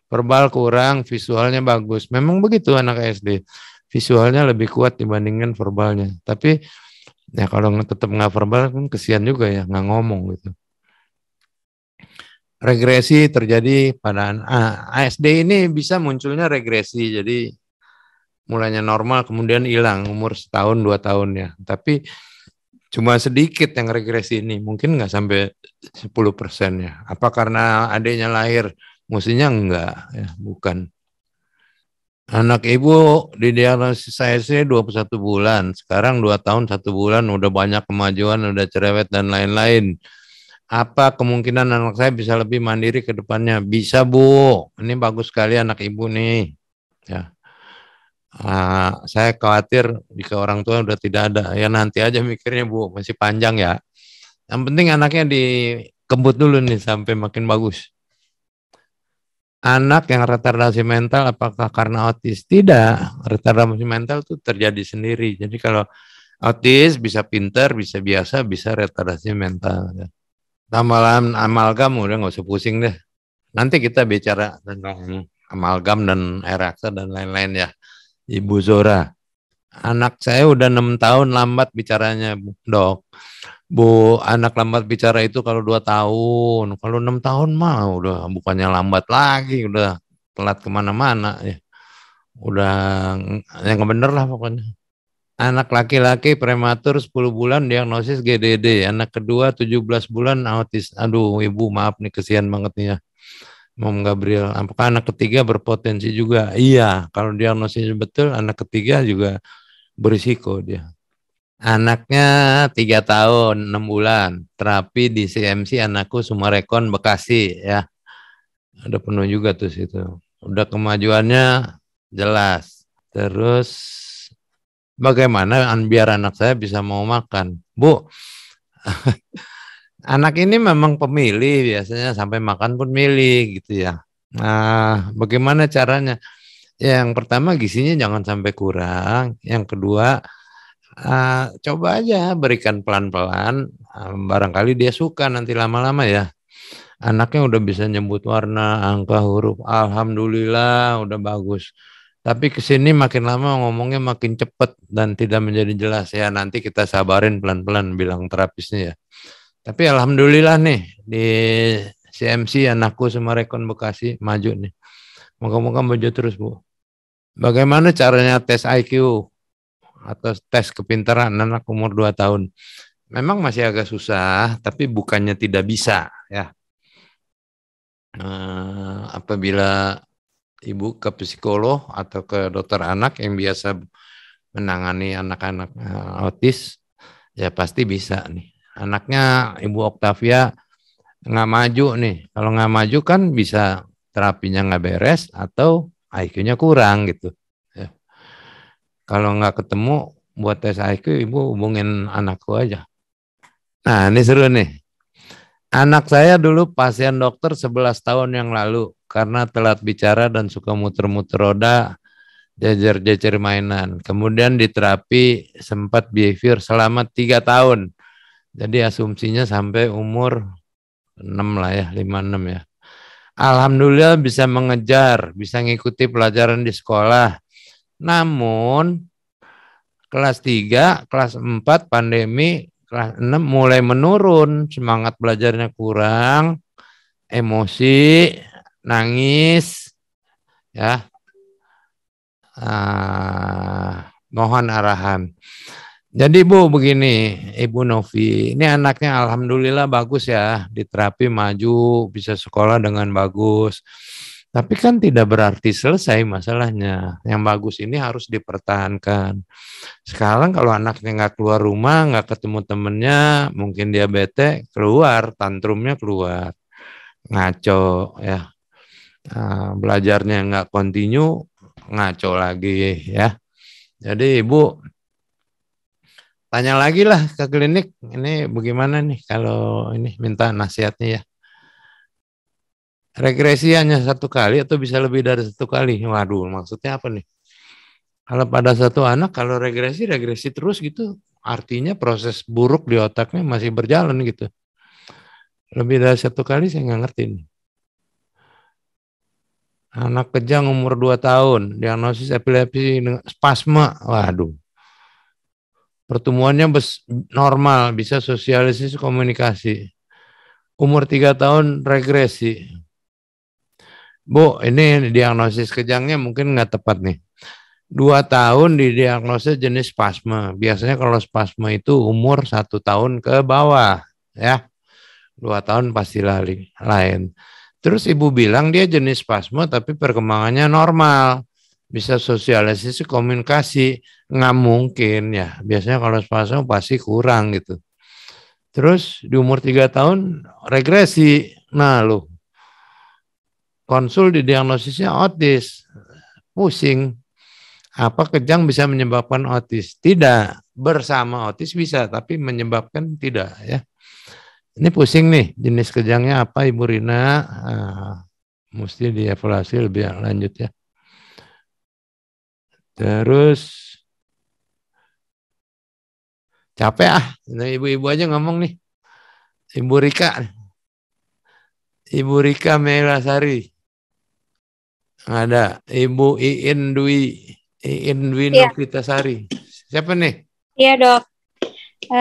verbal kurang, visualnya bagus. Memang begitu anak ASD, Visualnya lebih kuat dibandingkan verbalnya. Tapi ya kalau tetap nggak verbal kan kesian juga ya, nggak ngomong gitu. Regresi terjadi pada ah, ASD ini bisa munculnya regresi. Jadi mulanya normal kemudian hilang umur setahun dua tahun ya. Tapi cuma sedikit yang regresi ini mungkin nggak sampai 10 persen ya apa karena adiknya lahir mestinya enggak ya bukan anak ibu di diagnosis saya sih 21 bulan sekarang 2 tahun satu bulan udah banyak kemajuan udah cerewet dan lain-lain apa kemungkinan anak saya bisa lebih mandiri ke depannya bisa bu ini bagus sekali anak ibu nih ya uh, saya khawatir jika orang tua sudah tidak ada ya nanti aja mikirnya bu masih panjang ya yang penting anaknya dikebut dulu nih sampai makin bagus anak yang retardasi mental apakah karena otis tidak retardasi mental itu terjadi sendiri jadi kalau otis bisa pinter bisa biasa bisa retardasi mental tambahan amalgam udah nggak usah pusing deh nanti kita bicara tentang amalgam dan eraksa dan lain-lain ya Ibu Zora. Anak saya udah enam tahun lambat bicaranya, dok. Bu, anak lambat bicara itu kalau dua tahun. Kalau enam tahun mah udah bukannya lambat lagi, udah telat kemana-mana. Ya. Udah yang bener lah pokoknya. Anak laki-laki prematur 10 bulan diagnosis GDD. Anak kedua 17 bulan autis. Aduh, ibu maaf nih kesian banget nih ya. Mom Gabriel, apakah anak ketiga berpotensi juga? Iya, kalau diagnosisnya betul, anak ketiga juga berisiko dia. Anaknya tiga tahun enam bulan, terapi di CMC anakku Sumarekon Bekasi ya. Ada penuh juga tuh situ. Udah kemajuannya jelas. Terus bagaimana biar anak saya bisa mau makan? Bu, anak ini memang pemilih biasanya sampai makan pun milih gitu ya. Nah, bagaimana caranya? Yang pertama gisinya jangan sampai kurang. Yang kedua uh, coba aja berikan pelan-pelan. Uh, barangkali dia suka nanti lama-lama ya. Anaknya udah bisa nyebut warna, angka huruf, alhamdulillah udah bagus. Tapi kesini makin lama ngomongnya makin cepet dan tidak menjadi jelas ya. Nanti kita sabarin pelan-pelan bilang terapisnya ya. Tapi alhamdulillah nih di CMC anakku semua Rekon Bekasi maju nih. Moga-moga maju terus Bu. Bagaimana caranya tes IQ atau tes kepintaran anak umur 2 tahun? Memang masih agak susah, tapi bukannya tidak bisa ya. Nah, apabila ibu ke psikolog atau ke dokter anak yang biasa menangani anak-anak eh, autis, ya pasti bisa nih anaknya Ibu Oktavia nggak maju nih. Kalau nggak maju kan bisa terapinya nggak beres atau IQ-nya kurang gitu. Ya. Kalau nggak ketemu buat tes IQ, ibu hubungin anakku aja. Nah ini seru nih. Anak saya dulu pasien dokter 11 tahun yang lalu karena telat bicara dan suka muter-muter roda, jejer jajar mainan. Kemudian diterapi sempat behavior selama tiga tahun jadi asumsinya sampai umur 6 lah ya, 56 ya. Alhamdulillah bisa mengejar, bisa ngikuti pelajaran di sekolah. Namun kelas 3, kelas 4 pandemi, kelas 6 mulai menurun, semangat belajarnya kurang, emosi, nangis ya. Ah, mohon arahan. Jadi Bu begini, Ibu Novi, ini anaknya alhamdulillah bagus ya, diterapi maju, bisa sekolah dengan bagus. Tapi kan tidak berarti selesai masalahnya. Yang bagus ini harus dipertahankan. Sekarang kalau anaknya nggak keluar rumah, nggak ketemu temennya, mungkin dia bete, keluar, tantrumnya keluar. Ngaco ya. Nah, belajarnya nggak kontinu, ngaco lagi ya. Jadi Ibu tanya lagi lah ke klinik ini bagaimana nih kalau ini minta nasihatnya ya regresi hanya satu kali atau bisa lebih dari satu kali waduh maksudnya apa nih kalau pada satu anak kalau regresi regresi terus gitu artinya proses buruk di otaknya masih berjalan gitu lebih dari satu kali saya nggak ngerti nih anak kejang umur 2 tahun diagnosis epilepsi spasma waduh Pertemuannya bes normal, bisa sosialisasi komunikasi. Umur tiga tahun regresi. Bu, ini diagnosis kejangnya mungkin nggak tepat nih. Dua tahun didiagnosis jenis spasme. Biasanya kalau spasme itu umur satu tahun ke bawah, ya. Dua tahun pasti lari, lain. Terus ibu bilang dia jenis spasme tapi perkembangannya normal bisa sosialisasi komunikasi nggak mungkin ya biasanya kalau sepasang pasti kurang gitu terus di umur tiga tahun regresi nah lo konsul di diagnosisnya otis pusing apa kejang bisa menyebabkan otis tidak bersama otis bisa tapi menyebabkan tidak ya ini pusing nih jenis kejangnya apa ibu Rina nah, mesti dievaluasi lebih lanjut ya Terus capek ah, ibu-ibu aja ngomong nih. Ibu Rika. Ibu Rika Melasari. Ada Ibu Iin Dwi, Iin Dwi ya. Novitasari. Siapa nih? Iya, Dok. E,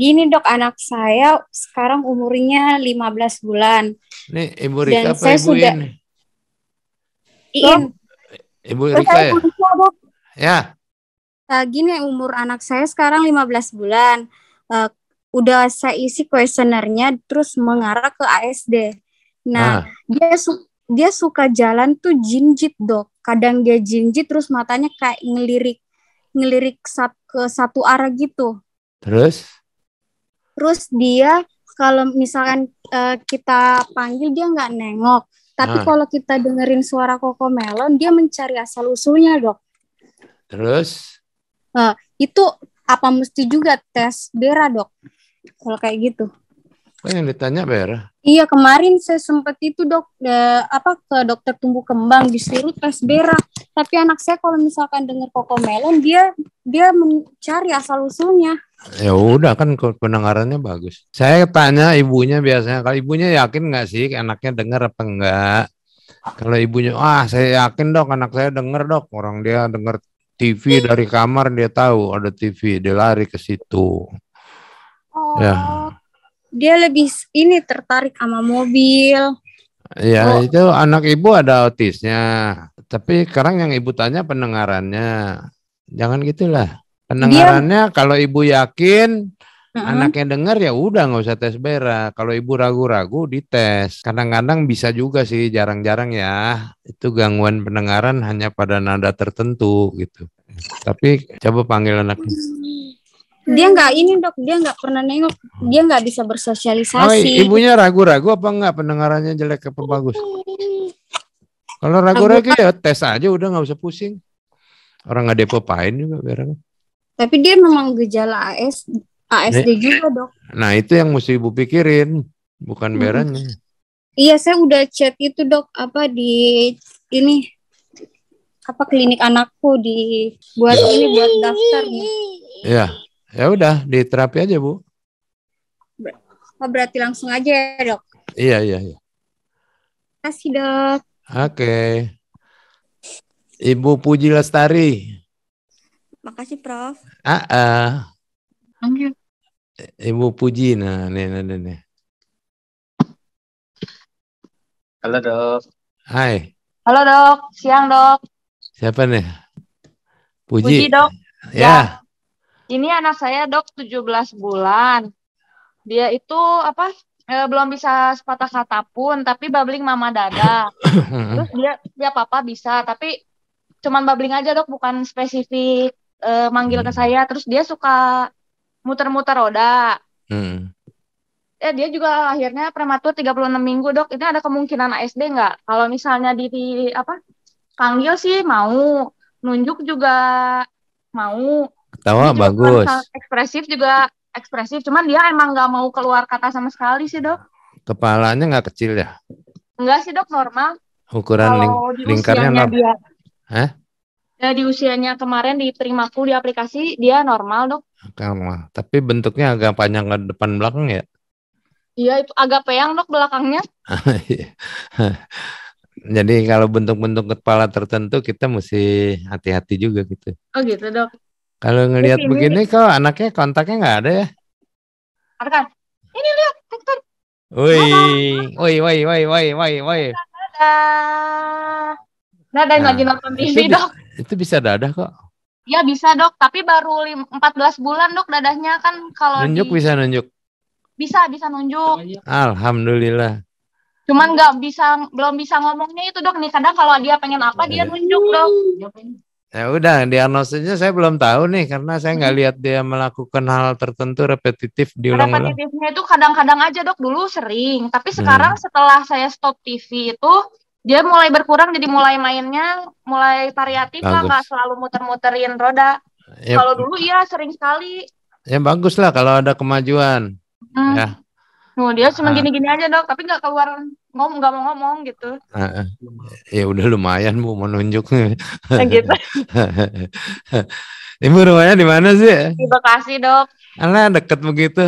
gini dok, anak saya sekarang umurnya 15 bulan. Nih, Ibu Rika Dan apa saya Ibu Iin? Iin. Ibu Rika ya? Ibu Rika, dok. Ya. Uh, gini umur anak saya sekarang 15 bulan. Uh, udah saya isi kuesionernya terus mengarah ke ASD. Nah, ah. dia su dia suka jalan tuh jinjit, Dok. Kadang dia jinjit terus matanya kayak ngelirik ngelirik sat ke satu arah gitu. Terus? Terus dia kalau misalkan uh, kita panggil dia nggak nengok, tapi ah. kalau kita dengerin suara Koko Melon dia mencari asal usulnya, Dok. Terus? Nah, itu apa mesti juga tes Bera, dok? Kalau kayak gitu. Kan yang ditanya Bera. Iya, kemarin saya sempat itu, dok, de, apa ke dokter tumbuh kembang disuruh tes Bera. Tapi anak saya kalau misalkan dengar melon dia dia mencari asal-usulnya. Ya udah kan pendengarannya bagus. Saya tanya ibunya biasanya kalau ibunya yakin nggak sih anaknya dengar apa enggak? Kalau ibunya, ah saya yakin dok anak saya denger dok, orang dia denger TV dari kamar dia tahu ada TV, dia lari ke situ. Oh. Ya. Dia lebih ini tertarik sama mobil. Ya, oh. itu anak ibu ada autisnya. Tapi sekarang yang ibu tanya pendengarannya. Jangan gitulah. Pendengarannya dia... kalau ibu yakin hmm Anaknya dengar ya udah nggak usah tes berak. Kalau ibu ragu-ragu dites. Kadang-kadang bisa juga sih, jarang-jarang ya. Itu gangguan pendengaran hanya pada nada tertentu gitu. Tapi coba panggil anaknya. Dia nggak ini dok, dia nggak pernah nengok, dia nggak bisa bersosialisasi. Oh, ibunya ragu-ragu apa nggak pendengarannya jelek apa bagus? Kalau ragu-ragu ya tes aja udah nggak usah pusing. Orang nggak pahin juga biar. Tapi dia memang gejala AS ASD nah, juga dok. Nah itu yang mesti ibu pikirin, bukan hmm. Iya saya udah chat itu dok apa di ini apa klinik anakku di buat ya. ini buat daftar nih. Iya ya udah di terapi aja bu. Ber oh, berarti langsung aja ya, dok. Iya iya iya. Kasih dok. Oke. Okay. Ibu Puji Lestari. Makasih Prof. Ah, -uh. Thank Eh, ibu Puji nah nih nih nih. nih. Halo dok. Hai. Halo dok, siang dok. Siapa nih? Puji. Puji dok. Ya. ya. Ini anak saya dok 17 bulan. Dia itu apa? Eh, belum bisa sepatah kata pun, tapi babbling mama dada. Terus dia dia papa bisa, tapi cuman babbling aja dok, bukan spesifik eh, manggil ke hmm. saya. Terus dia suka muter-muter roda. Hmm. Ya, dia juga lahirnya prematur 36 minggu, Dok. Ini ada kemungkinan ASD nggak? Kalau misalnya di, di apa? Panggil sih mau, nunjuk juga mau. Tawa kan bagus. Ekspresif juga ekspresif, cuman dia emang nggak mau keluar kata sama sekali sih, Dok. Kepalanya nggak kecil ya? Enggak sih, Dok, normal. Ukuran ling lingkarnya normal. Hah? di usianya kemarin diterimaku di aplikasi dia normal dok. Normal. Tapi bentuknya agak panjang ke depan belakang ya? Iya itu agak peyang dok belakangnya. Jadi kalau bentuk-bentuk kepala tertentu kita mesti hati-hati juga gitu. Oh gitu dok. Kalau ngelihat begini kok anaknya kontaknya nggak ada ya? Arkan, ini lihat Hector. Woi, woi, woi, woi, woi, woi, woi. Nah, dan lagi nonton TV dok. Itu bisa dadah kok. Ya bisa dok, tapi baru 14 bulan dok dadahnya kan kalau nunjuk di... bisa nunjuk. Bisa bisa nunjuk. Alhamdulillah. Cuman nggak bisa belum bisa ngomongnya itu dok nih kadang kalau dia pengen apa dia iya. nunjuk dok. Ya udah diagnosisnya saya belum tahu nih karena saya nggak hmm. lihat dia melakukan hal tertentu repetitif di ulang Repetitifnya itu kadang-kadang aja dok dulu sering, tapi hmm. sekarang hmm. setelah saya stop TV itu dia mulai berkurang jadi mulai mainnya mulai variatif lah nggak selalu muter-muterin roda ya, kalau dulu iya sering sekali ya bagus lah kalau ada kemajuan hmm. ya dia cuma ah. gini-gini aja dok, tapi nggak keluar ngomong, nggak mau ngomong gitu. Uh, ya udah lumayan bu menunjuk. Nah, gitu. Ibu rumahnya di mana sih? Di Bekasi dok. Alah deket begitu.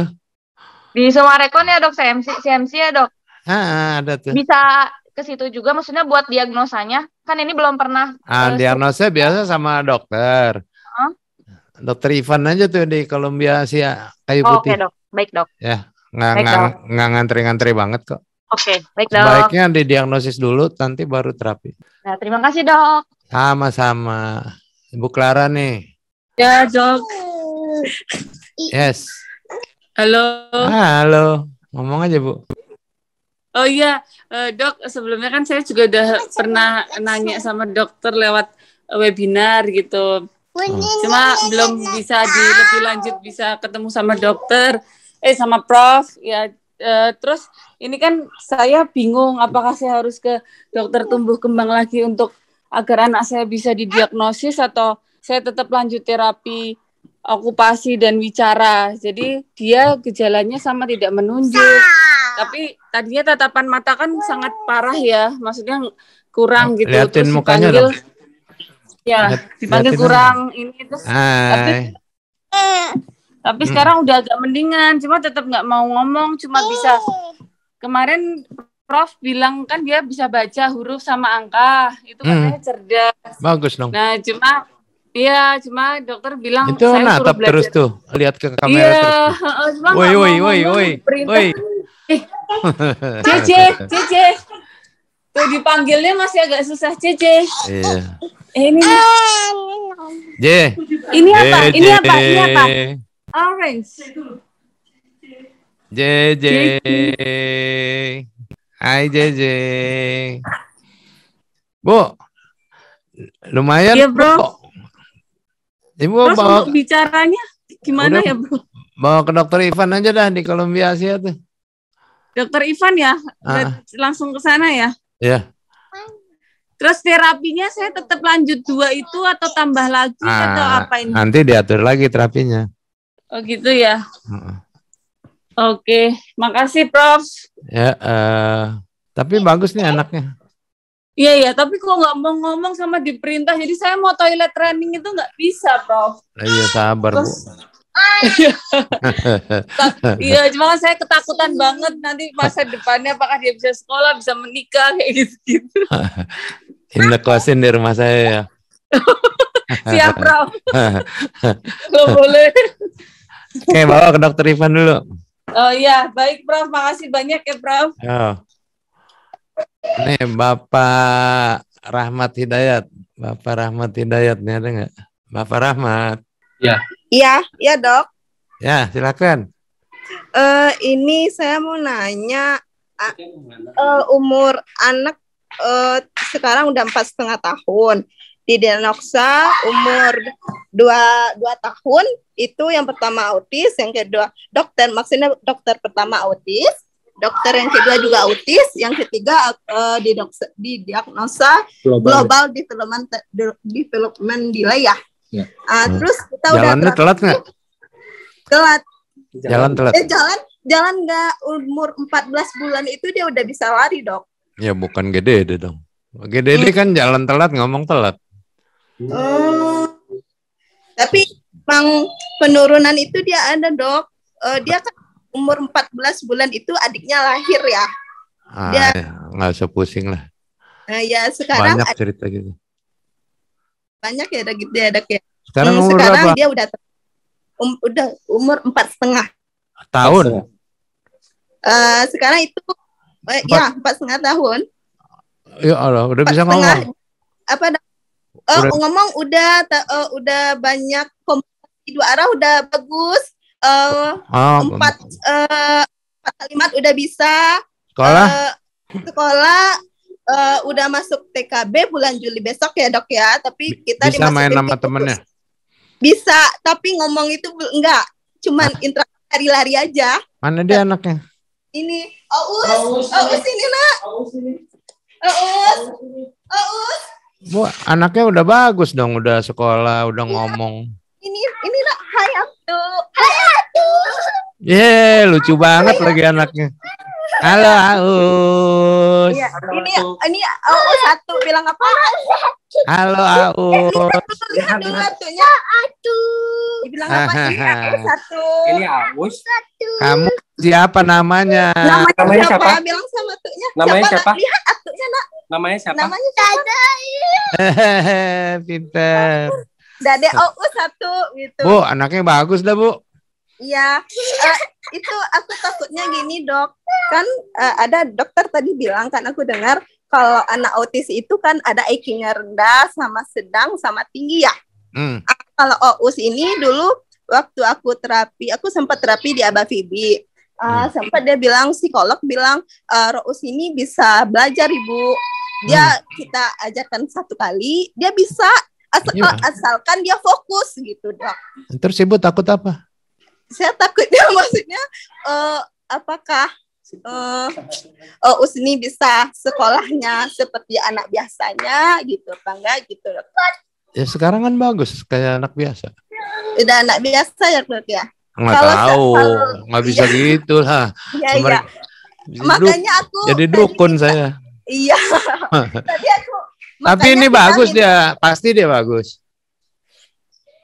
Di Sumarekon ya dok, CMC, CMC ya dok. Ah, ada tuh. Bisa ke situ juga maksudnya buat diagnosanya kan ini belum pernah ah eh, diagnosa biasa sama dokter huh? dokter Ivan aja tuh di Kolombia Asia kayu oh, putih okay, dok baik dok ya nggak nggak, nggak ngantri-ngantri banget kok oke okay, baik dok baiknya di diagnosis dulu nanti baru terapi nah terima kasih dok sama-sama Ibu Clara nih ya dok yes halo halo ngomong aja bu Oh iya, uh, dok sebelumnya kan saya juga udah pernah nanya sama dokter lewat eh, webinar gitu. Cuma belum bisa di ah. lebih lanjut bisa ketemu sama dokter, eh sama prof ya. Uh, terus ini kan saya bingung apakah saya harus ke dokter tumbuh kembang lagi untuk agar anak saya bisa didiagnosis atau saya tetap lanjut terapi okupasi dan wicara. Jadi dia gejalanya sama tidak menunjuk tapi tadinya tatapan mata kan sangat parah ya, maksudnya kurang gitu. Liatin terus mukanya dipanggil, Ya, Liat, dipanggil kurang ini terus. Hai. Tapi tapi hmm. sekarang udah agak mendingan, cuma tetap nggak mau ngomong, cuma bisa kemarin Prof bilang kan dia bisa baca huruf sama angka, itu hmm. katanya cerdas. Bagus dong. Nah, cuma Iya, cuma dokter bilang itu saya natap terus tuh, lihat ke kamera. Iya, cuma woi, woi, woi, woi, Eh, Cece, Cece. Tuh dipanggilnya masih agak susah, Cece. Iya. Eh, ini. J. Ini apa? ini apa? Ini apa? Orange. Jeje. Hai Jeje. Bu. Lumayan. Iya, Bro. Ibu bawa bicaranya gimana Udah, ya, Bro? Bawa ke dokter Ivan aja dah di Kolombia Asia tuh dokter Ivan ya ah. langsung ke sana ya Iya. terus terapinya saya tetap lanjut dua itu atau tambah lagi ah, atau apa ini nanti diatur lagi terapinya oh gitu ya uh. oke makasih prof ya uh, tapi bagus nih anaknya Iya iya, tapi kok nggak mau ngomong sama diperintah, jadi saya mau toilet training itu nggak bisa, Prof. Iya sabar, Terus, Bu Iya. iya cuma kan saya ketakutan banget nanti masa depannya apakah dia bisa sekolah bisa menikah kayak gitu gitu ini di rumah saya ya siap Rob lo boleh oke bawa ke dokter Ivan dulu oh iya baik Prof makasih banyak ya Prof oh. Nih Bapak Rahmat Hidayat Bapak Rahmat Hidayat nih ada nggak Bapak Rahmat ya Iya, iya dok. Ya, silakan. Uh, ini saya mau nanya uh, umur anak uh, sekarang udah empat setengah tahun. Di Denoksa umur dua dua tahun itu yang pertama autis, yang kedua dokter maksudnya dokter pertama autis, dokter yang kedua juga autis, yang ketiga uh, di didiagnosa global, global development development delay ya Ya. Uh, terus kita Jalannya udah telat nggak? Telat. Jalan telat. Eh, jalan jalan nggak umur 14 bulan itu dia udah bisa lari dok. Ya bukan gede deh dong. Gede hmm. kan jalan telat ngomong telat. Hmm. tapi mang penurunan itu dia ada dok. Uh, dia kan umur 14 bulan itu adiknya lahir ya. Ah, dia, ya, nggak usah lah. Uh, ya sekarang banyak cerita gitu banyak ya dok gitu ya ya sekarang hmm, umur sekarang berapa? dia udah um, udah umur empat setengah tahun uh, sekarang itu eh, ya, empat. ya empat setengah tahun ya Allah udah bisa setengah, ngomong apa uh, udah. ngomong udah uh, udah banyak komunikasi dua arah udah bagus uh, oh, empat uh, empat kalimat udah bisa sekolah uh, sekolah uh, udah masuk TKB bulan Juli besok ya dok ya tapi kita bisa main nama temennya bisa tapi ngomong itu enggak cuman ah. intra lari-lari aja mana dia nah, anaknya ini Aus Aus, ini nak Aus Aus Aus Bu, anaknya udah bagus dong, udah sekolah, udah iya. ngomong. Ini, ini nak, hai Abdu, hai Abdu. Ye, lucu banget hai, lagi anaknya. Halo iya. Aus. Ya, ini ini Aus satu bilang apa? Halo eh, Aus. Eh, eh, lihat dulu satunya. Aduh. Bilang apa? Ini satu. Ini Aus. Kamu siapa namanya? Namanya, siapa? Ya? Bilang sama atunya. Namanya siapa? siapa? Lihat atunya nak. Namanya siapa? Namanya siapa? Pinter. Dade Aus satu gitu. Bu, anaknya bagus dah, Bu. Iya, uh, itu aku takutnya gini dok, kan uh, ada dokter tadi bilang kan aku dengar kalau anak autis itu kan ada IQ-nya rendah sama sedang sama tinggi ya. Hmm. Ah, kalau OUS ini dulu waktu aku terapi, aku sempat terapi di Abafibi. Uh, ah, hmm. Sempat dia bilang psikolog bilang uh, eh, OUS ini bisa belajar ibu. Dia hmm. kita ajarkan satu kali, dia bisa asal, iya. asalkan dia fokus gitu dok. Terus ibu takut apa? saya takutnya maksudnya uh, apakah uh, uh, Usni bisa sekolahnya seperti anak biasanya gitu apa enggak gitu loh. Ya sekarang kan bagus kayak anak biasa. Udah anak biasa ya kalau ya. Nggak tahu, nggak bisa iya. gitu lah. Iya, iya. Makanya aku jadi dukun tadi, saya. Iya. tadi aku Tapi ini bagus minta, dia, pasti dia bagus.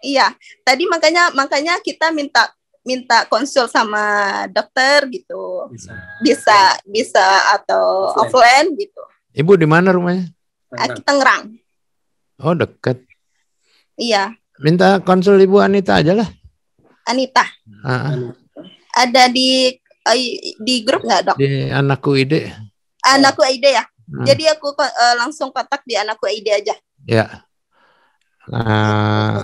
Iya, tadi makanya makanya kita minta minta konsul sama dokter gitu bisa bisa, bisa atau offline. offline gitu ibu di mana rumahnya Tangerang. Tangerang oh deket iya minta konsul ibu Anita aja lah Anita uh ada di eh, di grup nggak dok di anakku ide anakku ide ya uh. jadi aku uh, langsung kontak di anakku ide aja ya uh,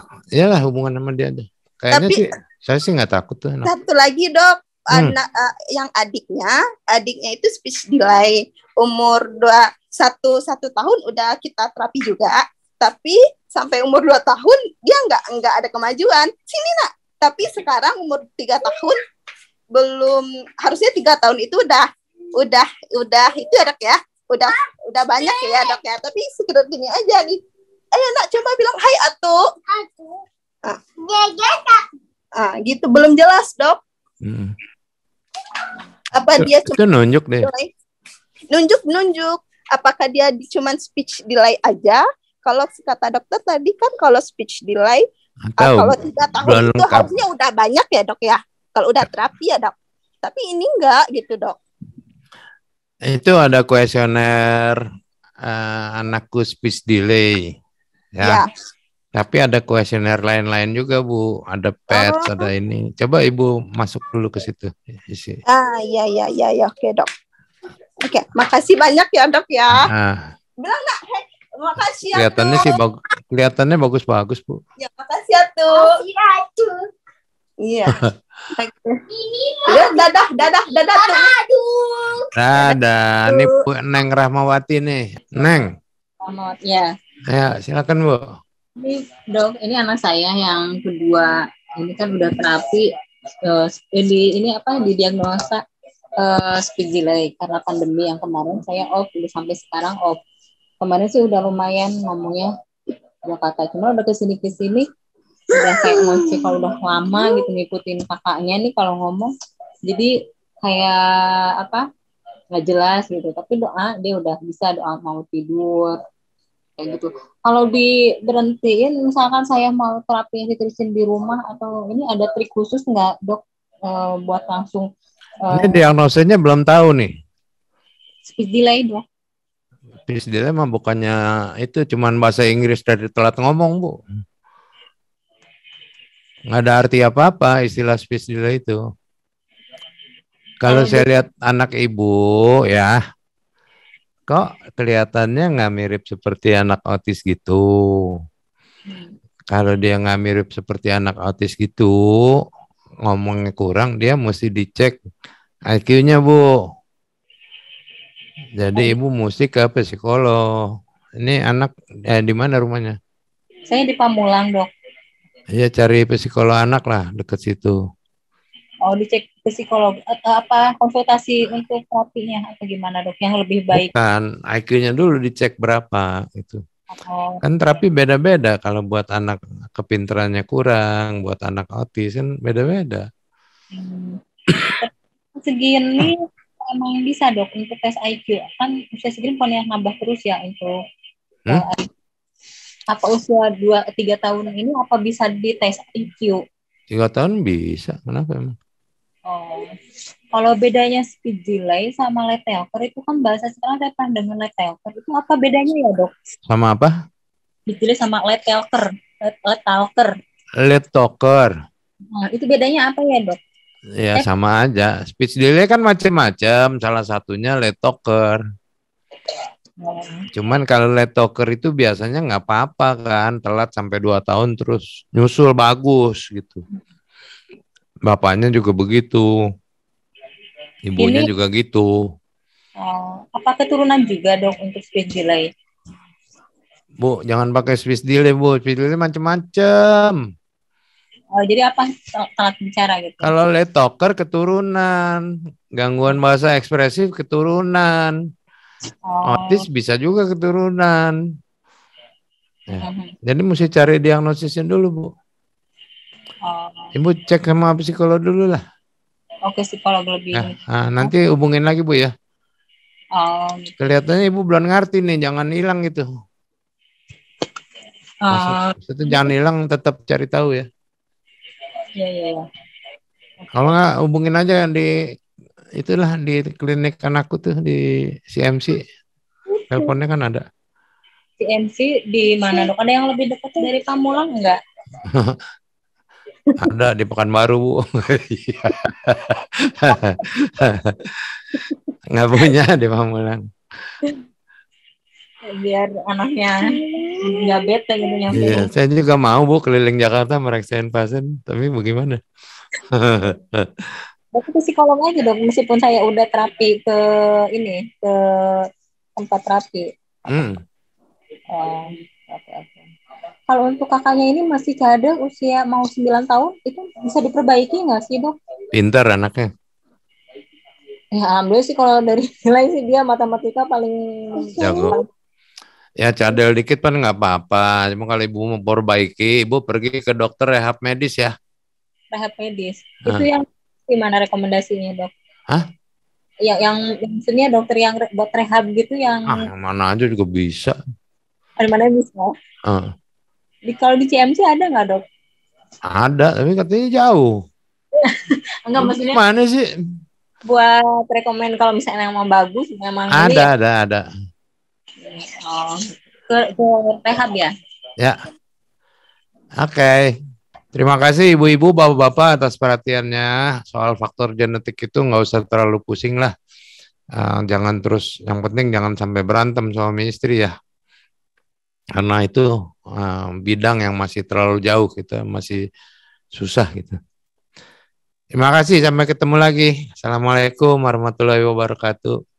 nah, lah hubungan sama dia aja kayaknya tapi, sih saya sih nggak takut tuh. Enak. Satu lagi dok, hmm. anak uh, yang adiknya, adiknya itu speech delay umur dua satu satu tahun udah kita terapi juga, tapi sampai umur dua tahun dia nggak nggak ada kemajuan. Sini nak, tapi sekarang umur tiga tahun belum harusnya tiga tahun itu udah udah udah itu ya ya udah udah banyak ya dok ya tapi sekedar gini aja nih ayo nak coba bilang hai atu aku ah ah gitu belum jelas dok hmm. apa itu, dia cuma itu nunjuk deh nunjuk nunjuk apakah dia cuma speech delay aja kalau kata dokter tadi kan kalau speech delay Atau ah, kalau tidak tahu itu lengkap. harusnya udah banyak ya dok ya kalau udah ya. terapi ya dok tapi ini enggak gitu dok itu ada kuesioner uh, anakku speech delay ya, ya tapi ada kuesioner lain-lain juga Bu, ada pet, oh. ada ini. Coba Ibu masuk dulu ke situ. Isi. Ah iya iya iya ya. oke dok. Oke, makasih banyak ya dok ya. Nah. Bilang nak, hey, makasih ya. Kelihatannya sih bagus, kelihatannya bagus-bagus Bu. Ya makasih ya tuh. Iya. ya, dadah, dadah, dadah. Dadah, tuh. dadah. Ini Bu Neng Rahmawati nih. Neng. Rahmawati ya. Ya, silakan Bu. Ini dok, ini anak saya yang kedua. Ini kan udah terapi uh, di ini apa di diagnosa uh, eh, speech delay karena pandemi yang kemarin saya off udah sampai sekarang off. Kemarin sih udah lumayan ngomongnya dua ya, kata cuma udah kesini kesini udah kayak ngoceh kalau udah lama gitu ngikutin kakaknya nih kalau ngomong jadi kayak apa nggak jelas gitu tapi doa dia udah bisa doa mau tidur kayak gitu. gitu. Kalau diberhentiin, misalkan saya mau terapi diterusin di rumah atau ini ada trik khusus nggak dok e, buat langsung? E, ini eh, diagnosenya belum tahu nih. Speech delay dok. Speech delay mah bukannya itu cuman bahasa Inggris dari telat ngomong bu. Nggak ada arti apa-apa istilah speech delay itu. Kalau saya lihat anak ibu ya, kok kelihatannya nggak mirip seperti anak autis gitu. Kalau dia nggak mirip seperti anak autis gitu, ngomongnya kurang, dia mesti dicek IQ-nya, Bu. Jadi oh. Ibu mesti ke psikolog. Ini anak eh, di mana rumahnya? Saya di Pamulang, Dok. Iya, cari psikolog anak lah dekat situ. Oh, dicek psikolog atau apa konsultasi untuk terapinya atau gimana dok yang lebih baik? Kan IQ-nya dulu dicek berapa itu. Oh. Kan terapi beda-beda kalau buat anak kepintarannya kurang, buat anak autis kan beda-beda. Hmm. segini emang bisa dok untuk tes IQ kan usia segini pun yang nambah terus ya untuk hmm? Eh, apa usia dua tiga tahun ini apa bisa dites IQ? Tiga tahun bisa, kenapa emang? Oh. Kalau bedanya speed delay sama light itu kan bahasa sekarang saya pernah dengar light Itu apa bedanya ya, Dok? Sama apa? Speed delay sama light talker. Light, light talker. Nah, itu bedanya apa ya, Dok? Ya, eh. sama aja. Speed delay kan macam-macam. Salah satunya light talker. Oh. Cuman kalau light talker itu biasanya nggak apa-apa kan, telat sampai 2 tahun terus nyusul bagus gitu. Bapaknya juga begitu. Ibunya Ini, juga gitu. Oh, apa keturunan juga dong untuk speech delay? Bu, jangan pakai speech delay, Bu. Speech delay macam-macam. Oh, jadi apa telat bicara gitu? Kalau letoker keturunan, gangguan bahasa ekspresif keturunan, oh. otis bisa juga keturunan. Ya. Uh mhm. -huh. Jadi mesti cari diagnosisnya dulu, Bu. Oh. Ibu cek sama psikolog dulu lah. Oke, psikolog lebih. Nah, nah nanti hubungin lagi Bu ya. Oh. Kelihatannya Ibu belum ngerti nih, jangan hilang gitu. Uh, itu oh. jangan hilang, tetap cari tahu ya. Iya, iya, Okay. Iya. Kalau nggak hubungin aja di itulah di klinik anakku tuh di CMC. Teleponnya kan ada. CMC di mana dok? Ada yang lebih dekat dari Pamulang enggak? Ada di Pekanbaru, Bu. Nggak punya di Pamulang. Ya, biar anaknya nggak bete gitu iya, nyampe. Iya, saya juga mau Bu keliling Jakarta mereksain pasien, tapi bagaimana? Tapi psikolog aja dong, meskipun saya udah terapi ke ini, ke tempat terapi. Hmm. Oh, kalau untuk kakaknya ini masih cadel usia mau 9 tahun, itu bisa diperbaiki nggak sih, Dok? Pintar anaknya. Ya, alhamdulillah sih kalau dari nilai sih dia matematika paling jago. Ya cadel dikit pun nggak apa-apa. Cuma kalau ibu mau perbaiki, ibu pergi ke dokter rehab medis ya. Rehab medis. Hah. Itu yang gimana rekomendasinya dok? Hah? Ya, yang maksudnya dokter yang buat rehab gitu yang. Ah, yang mana aja juga bisa. Ada mana bisa? Ah. Di kalau di CMC ada nggak dok? Ada, tapi katanya jauh. Enggak maksudnya. Mana sih? Buat rekomend kalau misalnya yang mau bagus, memang ada, ada, ya? ada, ada. Oh, ke, ke rehab ya? Ya. Oke. Okay. Terima kasih ibu-ibu, bapak-bapak atas perhatiannya. Soal faktor genetik itu nggak usah terlalu pusing lah. Uh, jangan terus, yang penting jangan sampai berantem suami istri ya. Karena itu Nah, bidang yang masih terlalu jauh kita gitu, masih susah gitu. Terima kasih sampai ketemu lagi. Assalamualaikum warahmatullahi wabarakatuh.